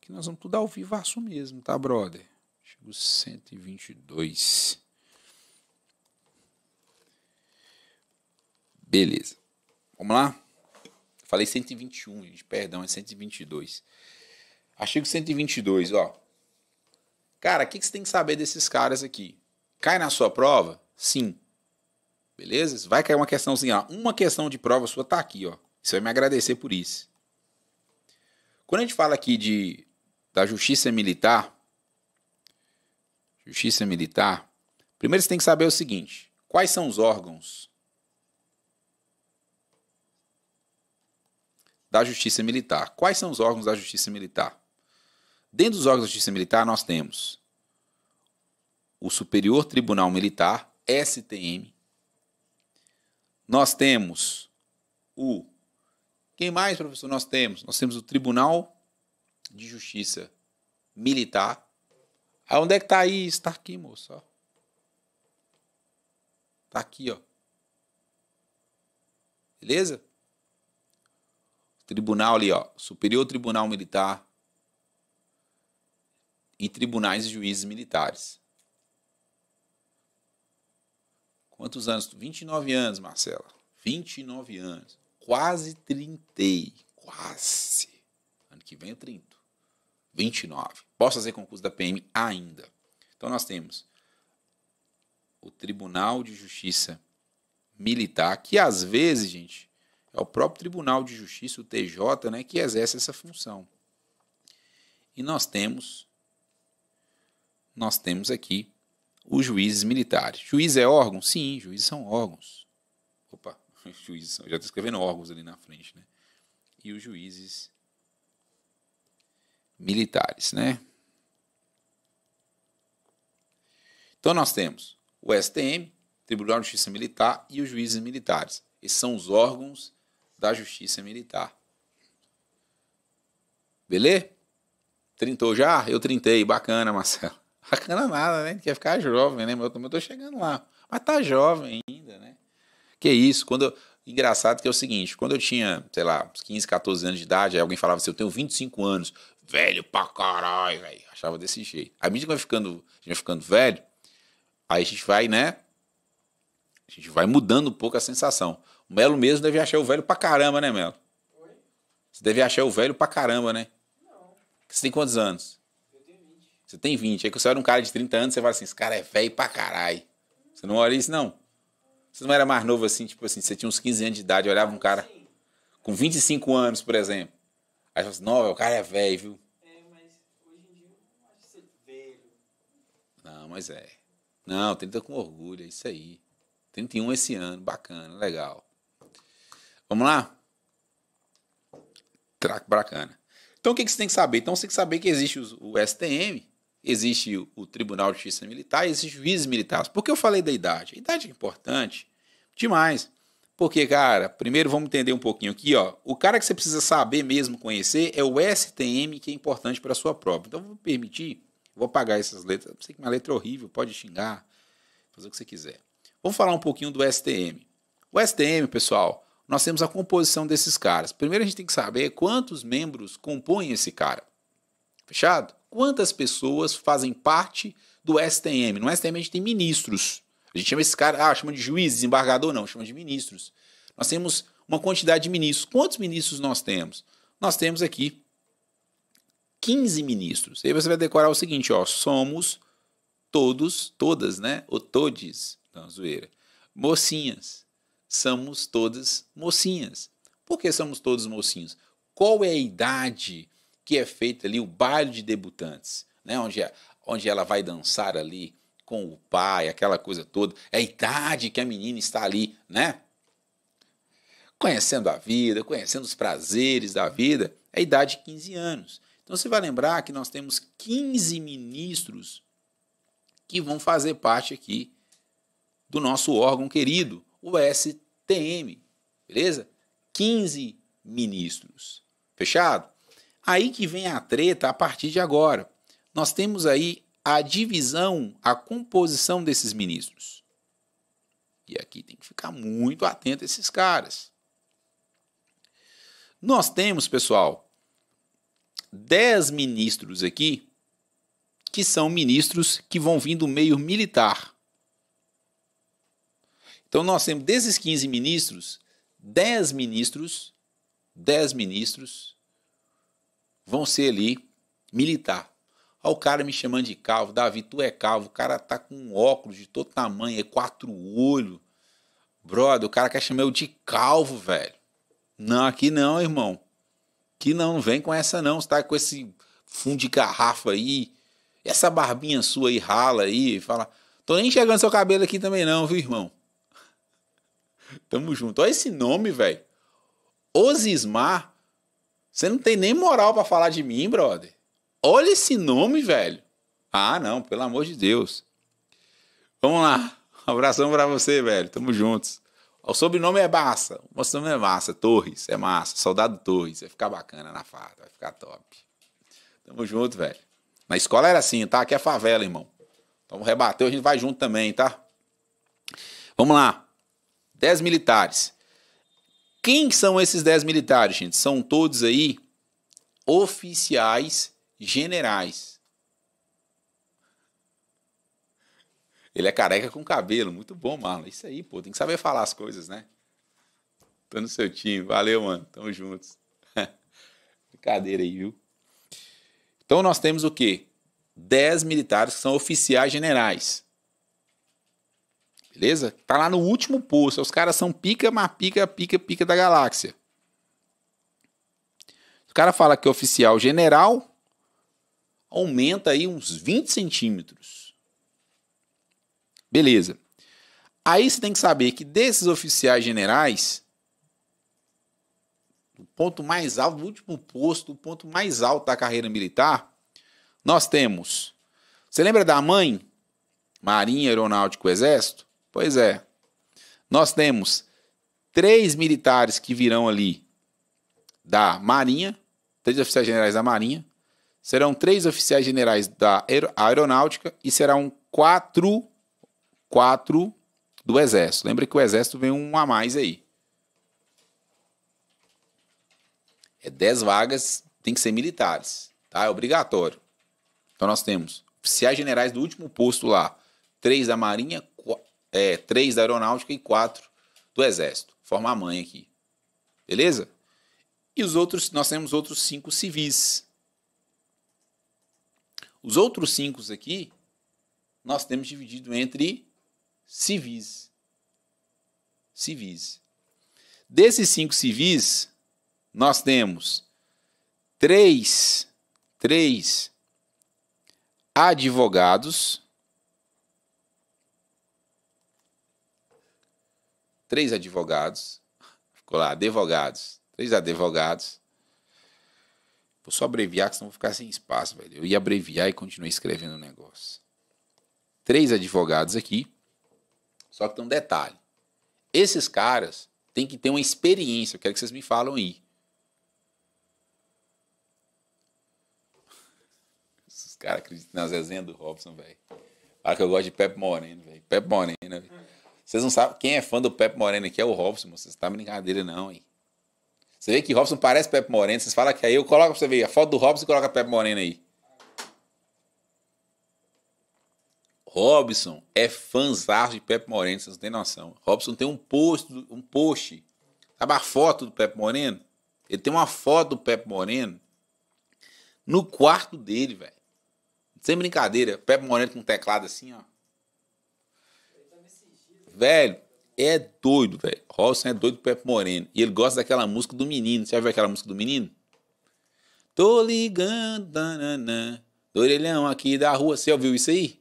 [SPEAKER 1] Que nós vamos tudo ao vivaço mesmo, tá, brother? Artigo 122. Beleza. Vamos lá? falei 121, gente, perdão, é 122. Artigo 122, ó. Cara, o que, que você tem que saber desses caras aqui? Cai na sua prova? Sim. Beleza? Vai cair uma questãozinha Uma questão de prova sua tá aqui, ó. Você vai me agradecer por isso. Quando a gente fala aqui de, da justiça militar, justiça militar, primeiro você tem que saber o seguinte: quais são os órgãos da justiça militar? Quais são os órgãos da justiça militar? Dentro dos órgãos da justiça militar, nós temos o Superior Tribunal Militar, STM, nós temos o quem mais, professor, nós temos? Nós temos o Tribunal de Justiça Militar. Aí ah, onde é que tá aí? Está aqui, moço. Tá aqui, ó. Beleza? Tribunal ali, ó. Superior Tribunal Militar e tribunais e juízes militares. Quantos anos? 29 anos, Marcela. 29 anos quase e Quase. Ano que vem é eu e 29. Posso fazer concurso da PM ainda. Então nós temos o Tribunal de Justiça Militar, que às vezes, gente, é o próprio Tribunal de Justiça, o TJ, né, que exerce essa função. E nós temos nós temos aqui os juízes militares. Juiz é órgão? Sim, juízes são órgãos. Opa. juízes já estou tá escrevendo órgãos ali na frente, né? E os juízes militares, né? Então nós temos o STM, Tribunal de Justiça Militar e os juízes militares. Esses são os órgãos da Justiça Militar. Beleza? Trintou já? Eu trintei. Bacana, Marcelo. Bacana nada, né? Quer ficar jovem, né? Eu também tô chegando lá. Mas tá jovem ainda. Que isso? Quando eu... Engraçado que é o seguinte, quando eu tinha, sei lá, 15, 14 anos de idade, aí alguém falava assim, eu tenho 25 anos, velho pra caralho, velho. Achava desse jeito. A medida que vai ficando, a gente vai ficando velho, aí a gente vai, né? A gente vai mudando um pouco a sensação. O Melo mesmo deve achar o velho pra caramba, né, Melo? Oi? Você deve achar o velho pra caramba, né? Não. Você tem quantos anos? Eu tenho 20. Você tem 20. Aí que você era um cara de 30 anos, você fala assim, esse cara é velho pra caralho. Você não olha isso, não? Você não era mais novo assim, tipo assim, você tinha uns 15 anos de idade, olhava um cara com 25 anos, por exemplo. Aí você fala assim, não, o cara é velho, viu? É, mas hoje em dia não acho ser velho. Não, mas é. Não, 30 com orgulho, é isso aí. 31 esse ano, bacana, legal. Vamos lá? Traco bacana. Então o que, que você tem que saber? Então você tem que saber que existe o STM, existe o Tribunal de Justiça Militar, existe juízes militares. Por que eu falei da idade? A idade é importante demais. Porque, cara, primeiro vamos entender um pouquinho aqui, ó. O cara que você precisa saber mesmo conhecer é o STM, que é importante para a sua prova. Então, vou permitir, vou apagar essas letras. Eu sei que uma letra é horrível, pode xingar, fazer o que você quiser. Vamos falar um pouquinho do STM. O STM, pessoal, nós temos a composição desses caras. Primeiro a gente tem que saber quantos membros compõem esse cara. Fechado? Quantas pessoas fazem parte do STM? No STM a gente tem ministros. A gente chama esse cara, ah, chama de juiz, desembargador, não, chama de ministros. Nós temos uma quantidade de ministros. Quantos ministros nós temos? Nós temos aqui 15 ministros. Aí você vai decorar o seguinte, ó, somos todos, todas, né? Ou todes, não, zoeira. Mocinhas. Somos todas mocinhas. Por que somos todos mocinhos? Qual é a idade que é feito ali o baile de debutantes, né? onde, é, onde ela vai dançar ali com o pai, aquela coisa toda. É a idade que a menina está ali, né? Conhecendo a vida, conhecendo os prazeres da vida. É a idade de 15 anos. Então você vai lembrar que nós temos 15 ministros que vão fazer parte aqui do nosso órgão querido, o STM. Beleza? 15 ministros. Fechado? Aí que vem a treta a partir de agora. Nós temos aí a divisão, a composição desses ministros. E aqui tem que ficar muito atento a esses caras. Nós temos, pessoal, 10 ministros aqui que são ministros que vão vir do meio militar. Então nós temos desses 15 ministros, 10 ministros, 10 ministros vão ser ali militar. Olha o cara me chamando de calvo. Davi, tu é calvo. O cara tá com óculos de todo tamanho, é quatro olhos. Brother, o cara quer chamar eu de calvo, velho. Não, aqui não, irmão. Aqui não, não vem com essa não. Você tá com esse fundo de garrafa aí. Essa barbinha sua aí rala aí. Fala, tô nem enxergando seu cabelo aqui também não, viu, irmão? Tamo junto. Olha esse nome, velho. Osismar você não tem nem moral para falar de mim, brother. Olha esse nome, velho. Ah, não, pelo amor de Deus. Vamos lá. Um abração para você, velho. Tamo juntos. O sobrenome é Massa. O nosso nome é Massa. Torres, é massa. Soldado Torres. Vai ficar bacana na farda. Vai ficar top. Tamo junto, velho. Na escola era assim, tá? Aqui é favela, irmão. Vamos rebater, a gente vai junto também, tá? Vamos lá. 10 militares. Quem são esses 10 militares, gente? São todos aí oficiais generais. Ele é careca com cabelo. Muito bom, Marlon. Isso aí, pô. Tem que saber falar as coisas, né? Tô no seu time. Valeu, mano. Tamo juntos. Brincadeira aí, viu? Então nós temos o quê? 10 militares que são oficiais generais. Beleza? Tá lá no último posto. Os caras são pica, mas pica, pica, pica da galáxia. O cara fala que oficial general aumenta aí uns 20 centímetros. Beleza. Aí você tem que saber que desses oficiais generais, o ponto mais alto, o último posto, o ponto mais alto da carreira militar, nós temos. Você lembra da mãe? Marinha, Aeronáutico, Exército? Pois é. Nós temos três militares que virão ali da Marinha, três oficiais generais da Marinha, serão três oficiais generais da Aeronáutica e serão quatro, quatro do Exército. Lembra que o Exército vem um a mais aí. É dez vagas, tem que ser militares, tá? É obrigatório. Então nós temos oficiais generais do último posto lá, três da Marinha, é, três da aeronáutica e quatro do exército. Forma a mãe aqui. Beleza? E os outros, nós temos outros cinco civis. Os outros cinco aqui, nós temos dividido entre civis. Civis. Desses cinco civis, nós temos três, três advogados três advogados, ficou lá, advogados, três advogados. Vou só abreviar, que senão vou ficar sem espaço, velho. Eu ia abreviar e continuei escrevendo o um negócio. Três advogados aqui, só que tem um detalhe. Esses caras têm que ter uma experiência, eu quero que vocês me falem aí. Esses caras acreditam nas resenhas do Robson, velho. Ah, que eu gosto de Pepe Moreno, velho. Pepe Moreno, velho. Vocês não sabem quem é fã do Pepe Moreno aqui é o Robson, vocês tá brincadeira não, hein? Você vê que Robson parece Pepe Moreno, vocês falam que aí eu coloco pra você ver a foto do Robson e coloca Pepe Moreno aí. Robson é fãzão de Pepe Moreno, vocês não têm noção. Robson tem um post, um post. Sabe a foto do Pepe Moreno? Ele tem uma foto do Pepe Moreno no quarto dele, velho. Sem brincadeira, Pepe Moreno com um teclado assim, ó. Velho, é doido, velho. Robson é doido do Pepe Moreno. E ele gosta daquela música do menino. Você já viu aquela música do menino? Tô ligando, dananã, do orelhão aqui da rua. Você ouviu isso aí?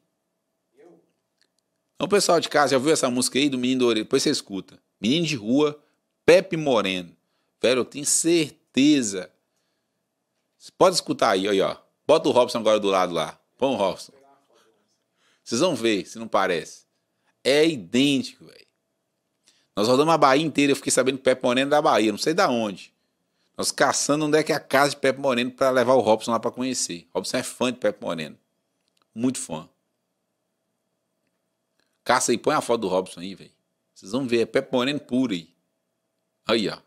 [SPEAKER 1] Eu. Então, pessoal de casa, já ouviu essa música aí do menino do orelhão? Depois você escuta. Menino de rua, Pepe Moreno. Velho, eu tenho certeza. Você pode escutar aí, aí, ó. Bota o Robson agora do lado lá. Põe o Robson. Vocês vão ver, se não parece. É idêntico, velho. Nós rodamos a Bahia inteira, eu fiquei sabendo que o Pepe Moreno é da Bahia, não sei da onde. Nós caçando onde é que é a casa de Pepe Moreno para levar o Robson lá para conhecer. O Robson é fã de Pepe Moreno. Muito fã. Caça aí, põe a foto do Robson aí, velho. Vocês vão ver, é Pepe Moreno puro aí. Aí, ó.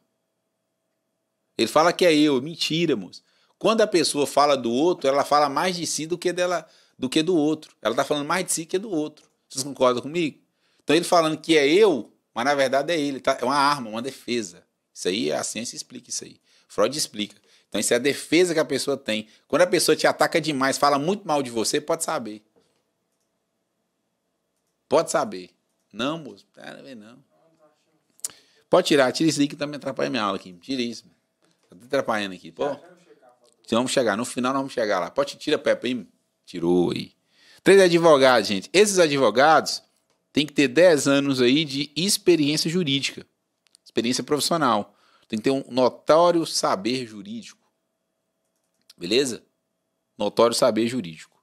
[SPEAKER 1] Ele fala que é eu. Mentira, moço. Quando a pessoa fala do outro, ela fala mais de si do que dela, do que do outro. Ela tá falando mais de si que do outro. Vocês concordam comigo? Então ele falando que é eu, mas na verdade é ele, tá? É uma arma, uma defesa. Isso aí, a ciência explica isso aí. Freud explica. Então isso é a defesa que a pessoa tem. Quando a pessoa te ataca demais, fala muito mal de você, pode saber. Pode saber. Não, moço, não. Pode tirar, tira isso aí que tá me atrapalhando minha aula aqui. Tira isso. Tá atrapalhando aqui. Pô. Então vamos chegar. No final nós vamos chegar lá. Pode tirar, Pepe Tirou aí. Três advogados, gente. Esses advogados, tem que ter 10 anos aí de experiência jurídica, experiência profissional. Tem que ter um notório saber jurídico. Beleza? Notório saber jurídico.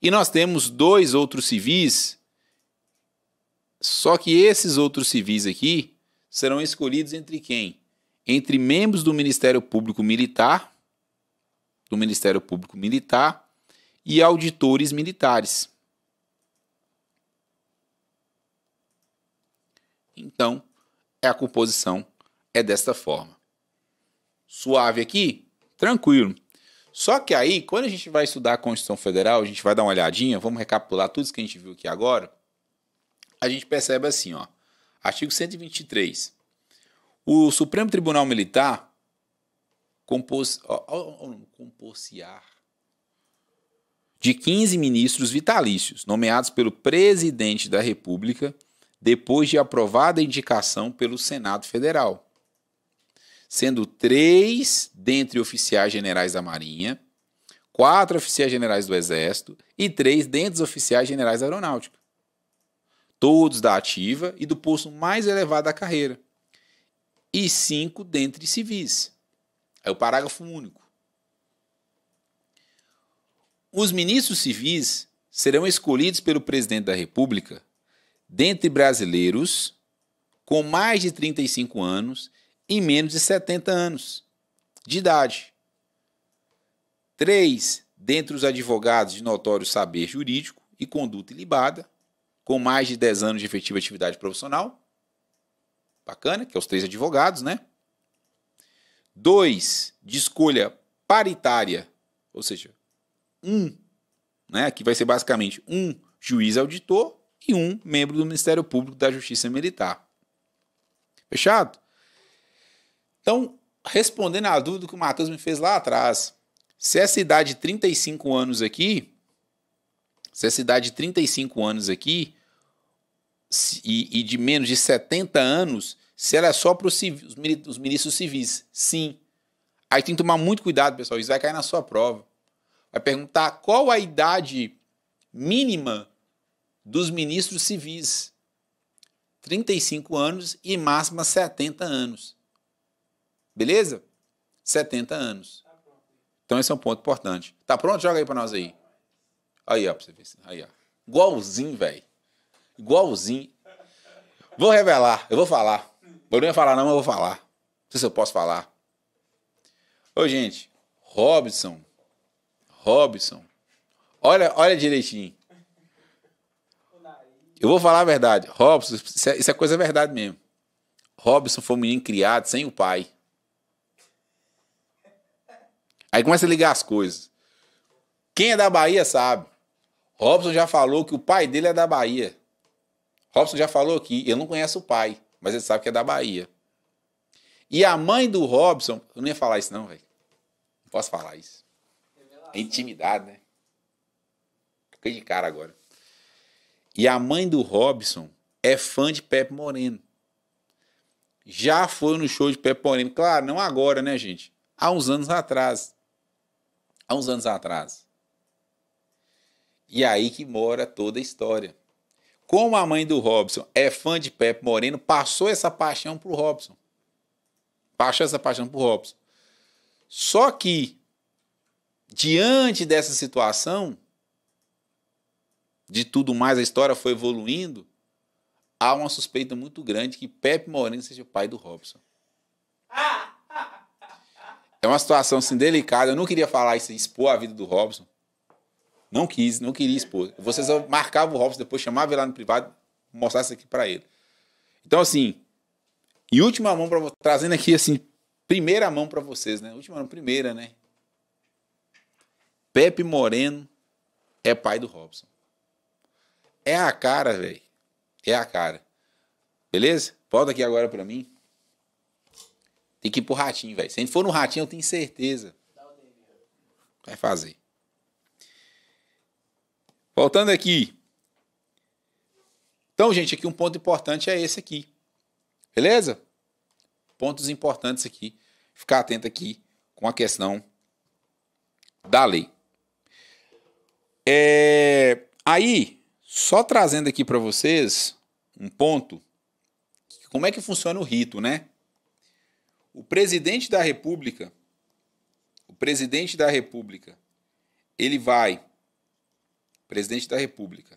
[SPEAKER 1] E nós temos dois outros civis, só que esses outros civis aqui serão escolhidos entre quem? Entre membros do Ministério Público Militar, do Ministério Público Militar e auditores militares. Então, é a composição é desta forma. Suave aqui? Tranquilo. Só que aí, quando a gente vai estudar a Constituição Federal, a gente vai dar uma olhadinha, vamos recapitular tudo isso que a gente viu aqui agora. A gente percebe assim, ó. Artigo 123. O Supremo Tribunal Militar compôs, compor-se-ar de 15 ministros vitalícios, nomeados pelo presidente da República depois de aprovada a indicação pelo Senado Federal, sendo três dentre oficiais generais da Marinha, quatro oficiais generais do Exército e três dentre os oficiais generais da Aeronáutica, todos da ativa e do posto mais elevado da carreira, e cinco dentre civis. É o parágrafo único. Os ministros civis serão escolhidos pelo presidente da República dentre brasileiros com mais de 35 anos e menos de 70 anos de idade. três Dentre os advogados de notório saber jurídico e conduta ilibada, com mais de 10 anos de efetiva atividade profissional. Bacana, que é os três advogados, né? Dois De escolha paritária, ou seja, um, né? que vai ser basicamente um juiz auditor e um membro do Ministério Público da Justiça Militar. Fechado? Então, respondendo à dúvida que o Matheus me fez lá atrás, se essa idade de 35 anos aqui, se essa idade de 35 anos aqui, se, e, e, de menos de 70 anos, se ela é só para os, os ministros civis, sim. Aí tem que tomar muito cuidado, pessoal, isso vai cair na sua prova. Vai perguntar qual a idade mínima dos ministros civis, 35 anos e máxima 70 anos. Beleza? 70 anos. Então esse é um ponto importante. Tá pronto? Joga aí para nós aí. Aí, ó, pra você ver. Aí, ó. Igualzinho, velho. Igualzinho. Vou revelar, eu vou falar. Eu não ia falar, não, mas eu vou falar. Não sei se eu posso falar. Ô, gente, Robson. Robson. Olha, olha direitinho. Eu vou falar a verdade. Robson, isso é, isso é coisa verdade mesmo. Robson foi um menino criado sem o pai. Aí começa a ligar as coisas. Quem é da Bahia sabe. Robson já falou que o pai dele é da Bahia. Robson já falou aqui, eu não conheço o pai, mas ele sabe que é da Bahia. E a mãe do Robson, eu não ia falar isso não, velho. Não posso falar isso. É intimidade, né? Fiquei de cara agora. E a mãe do Robson é fã de Pepe Moreno. Já foi no show de Pepe Moreno. Claro, não agora, né, gente? Há uns anos atrás. Há uns anos atrás. E aí que mora toda a história. Como a mãe do Robson é fã de Pepe Moreno, passou essa paixão pro Robson. Passou essa paixão pro Robson. Só que, diante dessa situação, de tudo mais, a história foi evoluindo, há uma suspeita muito grande que Pepe Moreno seja o pai do Robson. É uma situação assim delicada. Eu não queria falar isso, expor a vida do Robson. Não quis, não queria expor. Vocês marcavam o Robson, depois chamavam ele lá no privado, mostrar isso aqui para ele. Então, assim, e última mão, pra, trazendo aqui, assim, primeira mão para vocês, né? Última mão, primeira, né? Pepe Moreno é pai do Robson. É a cara, velho. É a cara. Beleza? Volta aqui agora pra mim. Tem que ir pro ratinho, velho. Se a gente for no ratinho, eu tenho certeza. Vai fazer. Voltando aqui. Então, gente, aqui um ponto importante é esse aqui. Beleza? Pontos importantes aqui. Ficar atento aqui com a questão da lei. É... Aí, só trazendo aqui para vocês um ponto, como é que funciona o rito, né? O presidente da República, o presidente da República, ele vai presidente da República.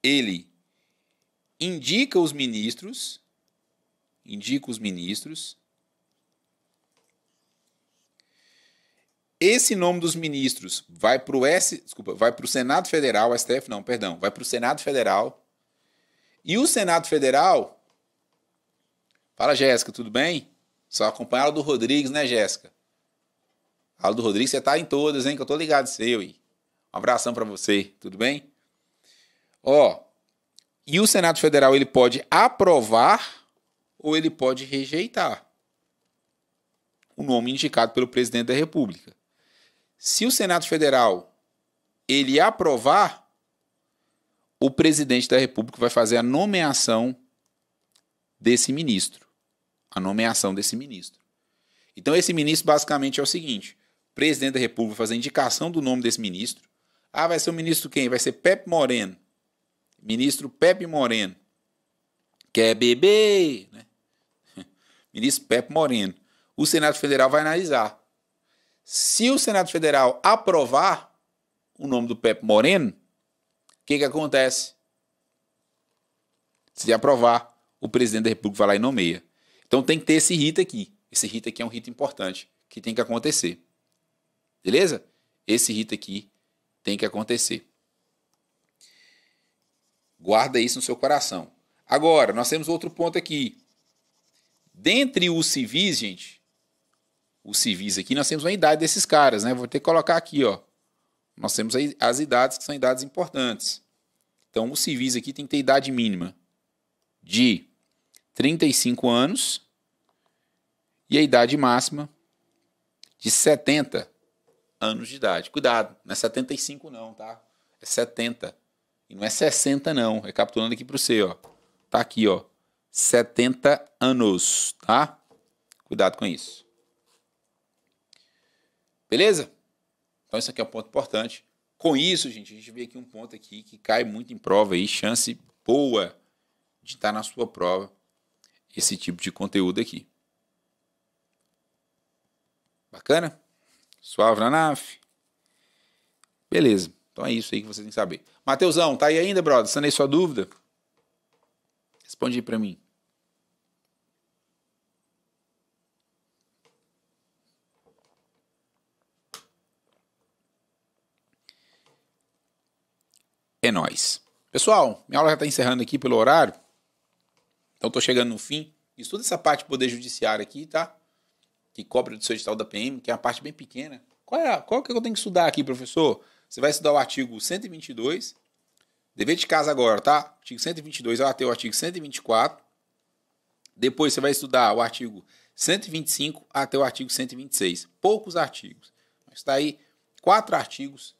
[SPEAKER 1] Ele indica os ministros, indica os ministros, Esse nome dos ministros vai para o S, desculpa, vai para o Senado Federal, STF não, perdão, vai para o Senado Federal. E o Senado Federal, fala Jéssica, tudo bem? Só acompanha a do Rodrigues, né, Jéssica? A do Rodrigues, você tá em todas, hein? Que eu tô ligado seu, aí. Um abração para você, tudo bem? Ó, e o Senado Federal ele pode aprovar ou ele pode rejeitar o nome indicado pelo presidente da República. Se o Senado Federal ele aprovar, o presidente da República vai fazer a nomeação desse ministro. A nomeação desse ministro. Então, esse ministro basicamente é o seguinte: o presidente da República vai fazer a indicação do nome desse ministro. Ah, vai ser o ministro quem? Vai ser Pepe Moreno. Ministro Pepe Moreno. Quer beber? Né? ministro Pepe Moreno. O Senado Federal vai analisar. Se o Senado Federal aprovar o nome do Pepe Moreno, o que, que acontece? Se aprovar, o presidente da República vai lá e nomeia. Então tem que ter esse rito aqui. Esse rito aqui é um rito importante que tem que acontecer. Beleza? Esse rito aqui tem que acontecer. Guarda isso no seu coração. Agora, nós temos outro ponto aqui. Dentre os civis, gente, os civis aqui, nós temos a idade desses caras, né? Vou ter que colocar aqui, ó. Nós temos as idades que são idades importantes. Então, os civis aqui tem que ter idade mínima de 35 anos e a idade máxima de 70 anos de idade. Cuidado, não é 75 não, tá? É 70. E não é 60 não, recapitulando é aqui para você, ó. Tá aqui, ó. 70 anos, tá? Cuidado com isso. Beleza? Então, isso aqui é um ponto importante. Com isso, gente, a gente vê aqui um ponto aqui que cai muito em prova aí, chance boa de estar tá na sua prova esse tipo de conteúdo aqui. Bacana? Suave na nave? Beleza. Então é isso aí que você tem que saber. Mateusão, tá aí ainda, brother? Sanei sua dúvida? Responde aí pra mim. É nós. Pessoal, minha aula já está encerrando aqui pelo horário. Então estou chegando no fim. Estuda essa parte do Poder Judiciário aqui, tá? Que cobre do seu edital da PM, que é uma parte bem pequena. Qual é, a, qual é que eu tenho que estudar aqui, professor? Você vai estudar o artigo 122. Dever de casa agora, tá? Artigo 122 vai até o artigo 124. Depois você vai estudar o artigo 125 até o artigo 126. Poucos artigos. Está aí quatro artigos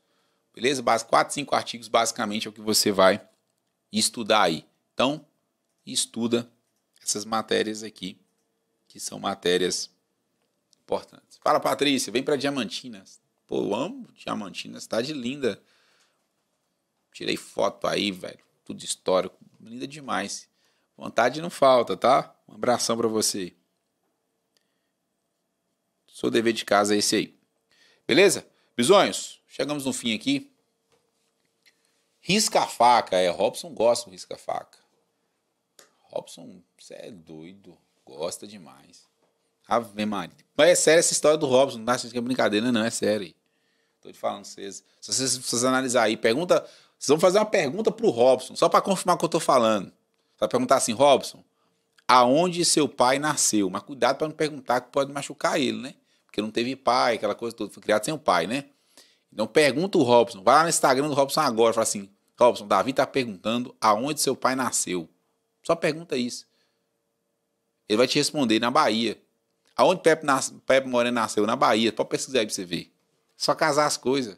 [SPEAKER 1] Beleza? quatro, cinco artigos basicamente é o que você vai estudar aí. Então, estuda essas matérias aqui, que são matérias importantes. Fala, Patrícia, vem para Diamantinas. Pô, eu amo Diamantina, cidade linda. Tirei foto aí, velho. Tudo histórico. Linda demais. Vontade não falta, tá? Um abração para você. Seu dever de casa é esse aí. Beleza? Bisonhos, Chegamos no fim aqui. Risca a faca, é. Robson gosta do risca a faca. Robson, você é doido. Gosta demais. Ave Maria. Mas é sério essa história do Robson, não tá que é brincadeira, não, é sério. Tô te falando vocês. Se vocês, vocês analisar aí, pergunta. Vocês vão fazer uma pergunta pro Robson, só para confirmar o que eu tô falando. Você vai perguntar assim, Robson, aonde seu pai nasceu? Mas cuidado para não perguntar que pode machucar ele, né? Porque não teve pai, aquela coisa toda, foi criado sem o pai, né? Então pergunta o Robson, vai lá no Instagram do Robson agora, fala assim: Robson, Davi está perguntando aonde seu pai nasceu. Só pergunta isso. Ele vai te responder na Bahia. Aonde Pepe, nas... Pepe Moreno nasceu? Na Bahia. Pode pesquisar aí pra você ver. Só casar as coisas.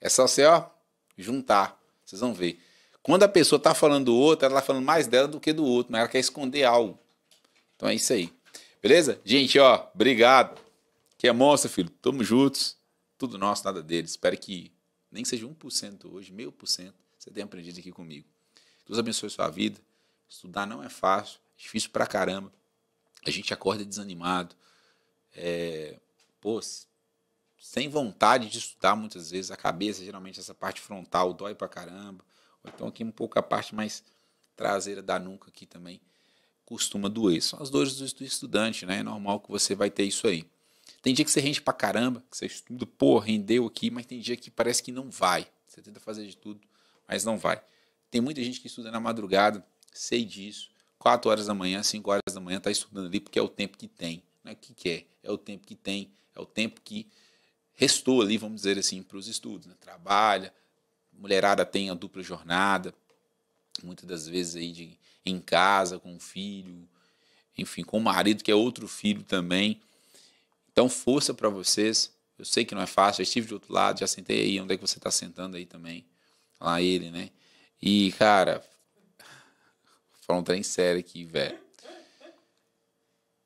[SPEAKER 1] É só você, ó, juntar. Vocês vão ver. Quando a pessoa tá falando do outro, ela tá falando mais dela do que do outro, mas ela quer esconder algo. Então é isso aí. Beleza? Gente, ó, obrigado. Que é monstro, filho. Tamo juntos. Tudo nosso, nada deles. Espero que nem seja 1% hoje, meio por cento, você tenha aprendido aqui comigo. Deus abençoe sua vida. Estudar não é fácil, é difícil pra caramba. A gente acorda desanimado. É, pô, sem vontade de estudar muitas vezes. A cabeça, geralmente, essa parte frontal dói pra caramba. Ou então aqui um pouco a parte mais traseira da nuca aqui também costuma doer. São as dores do estudante, né? É normal que você vai ter isso aí. Tem dia que você rende pra caramba, que você estuda, pô, rendeu aqui, mas tem dia que parece que não vai. Você tenta fazer de tudo, mas não vai. Tem muita gente que estuda na madrugada, sei disso. 4 horas da manhã, 5 horas da manhã, tá estudando ali porque é o tempo que tem. Não é o que quer, é, é o tempo que tem, é o tempo que restou ali, vamos dizer assim, para os estudos. Né? Trabalha, mulherada tem a dupla jornada, muitas das vezes aí de, em casa, com o filho, enfim, com o marido, que é outro filho também. Então, força para vocês. Eu sei que não é fácil, eu estive de outro lado, já sentei aí, onde é que você está sentando aí também? Lá ele, né? E, cara, falar um trem sério aqui, velho.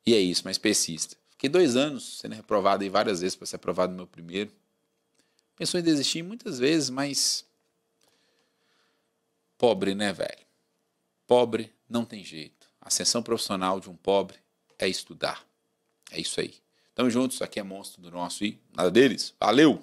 [SPEAKER 1] E é isso, mas persista. Fiquei dois anos sendo reprovado aí várias vezes para ser aprovado no meu primeiro. Pensou em desistir muitas vezes, mas. Pobre, né, velho? Pobre não tem jeito. A ascensão profissional de um pobre é estudar. É isso aí. Tamo juntos, aqui é monstro do nosso e nada deles. Valeu!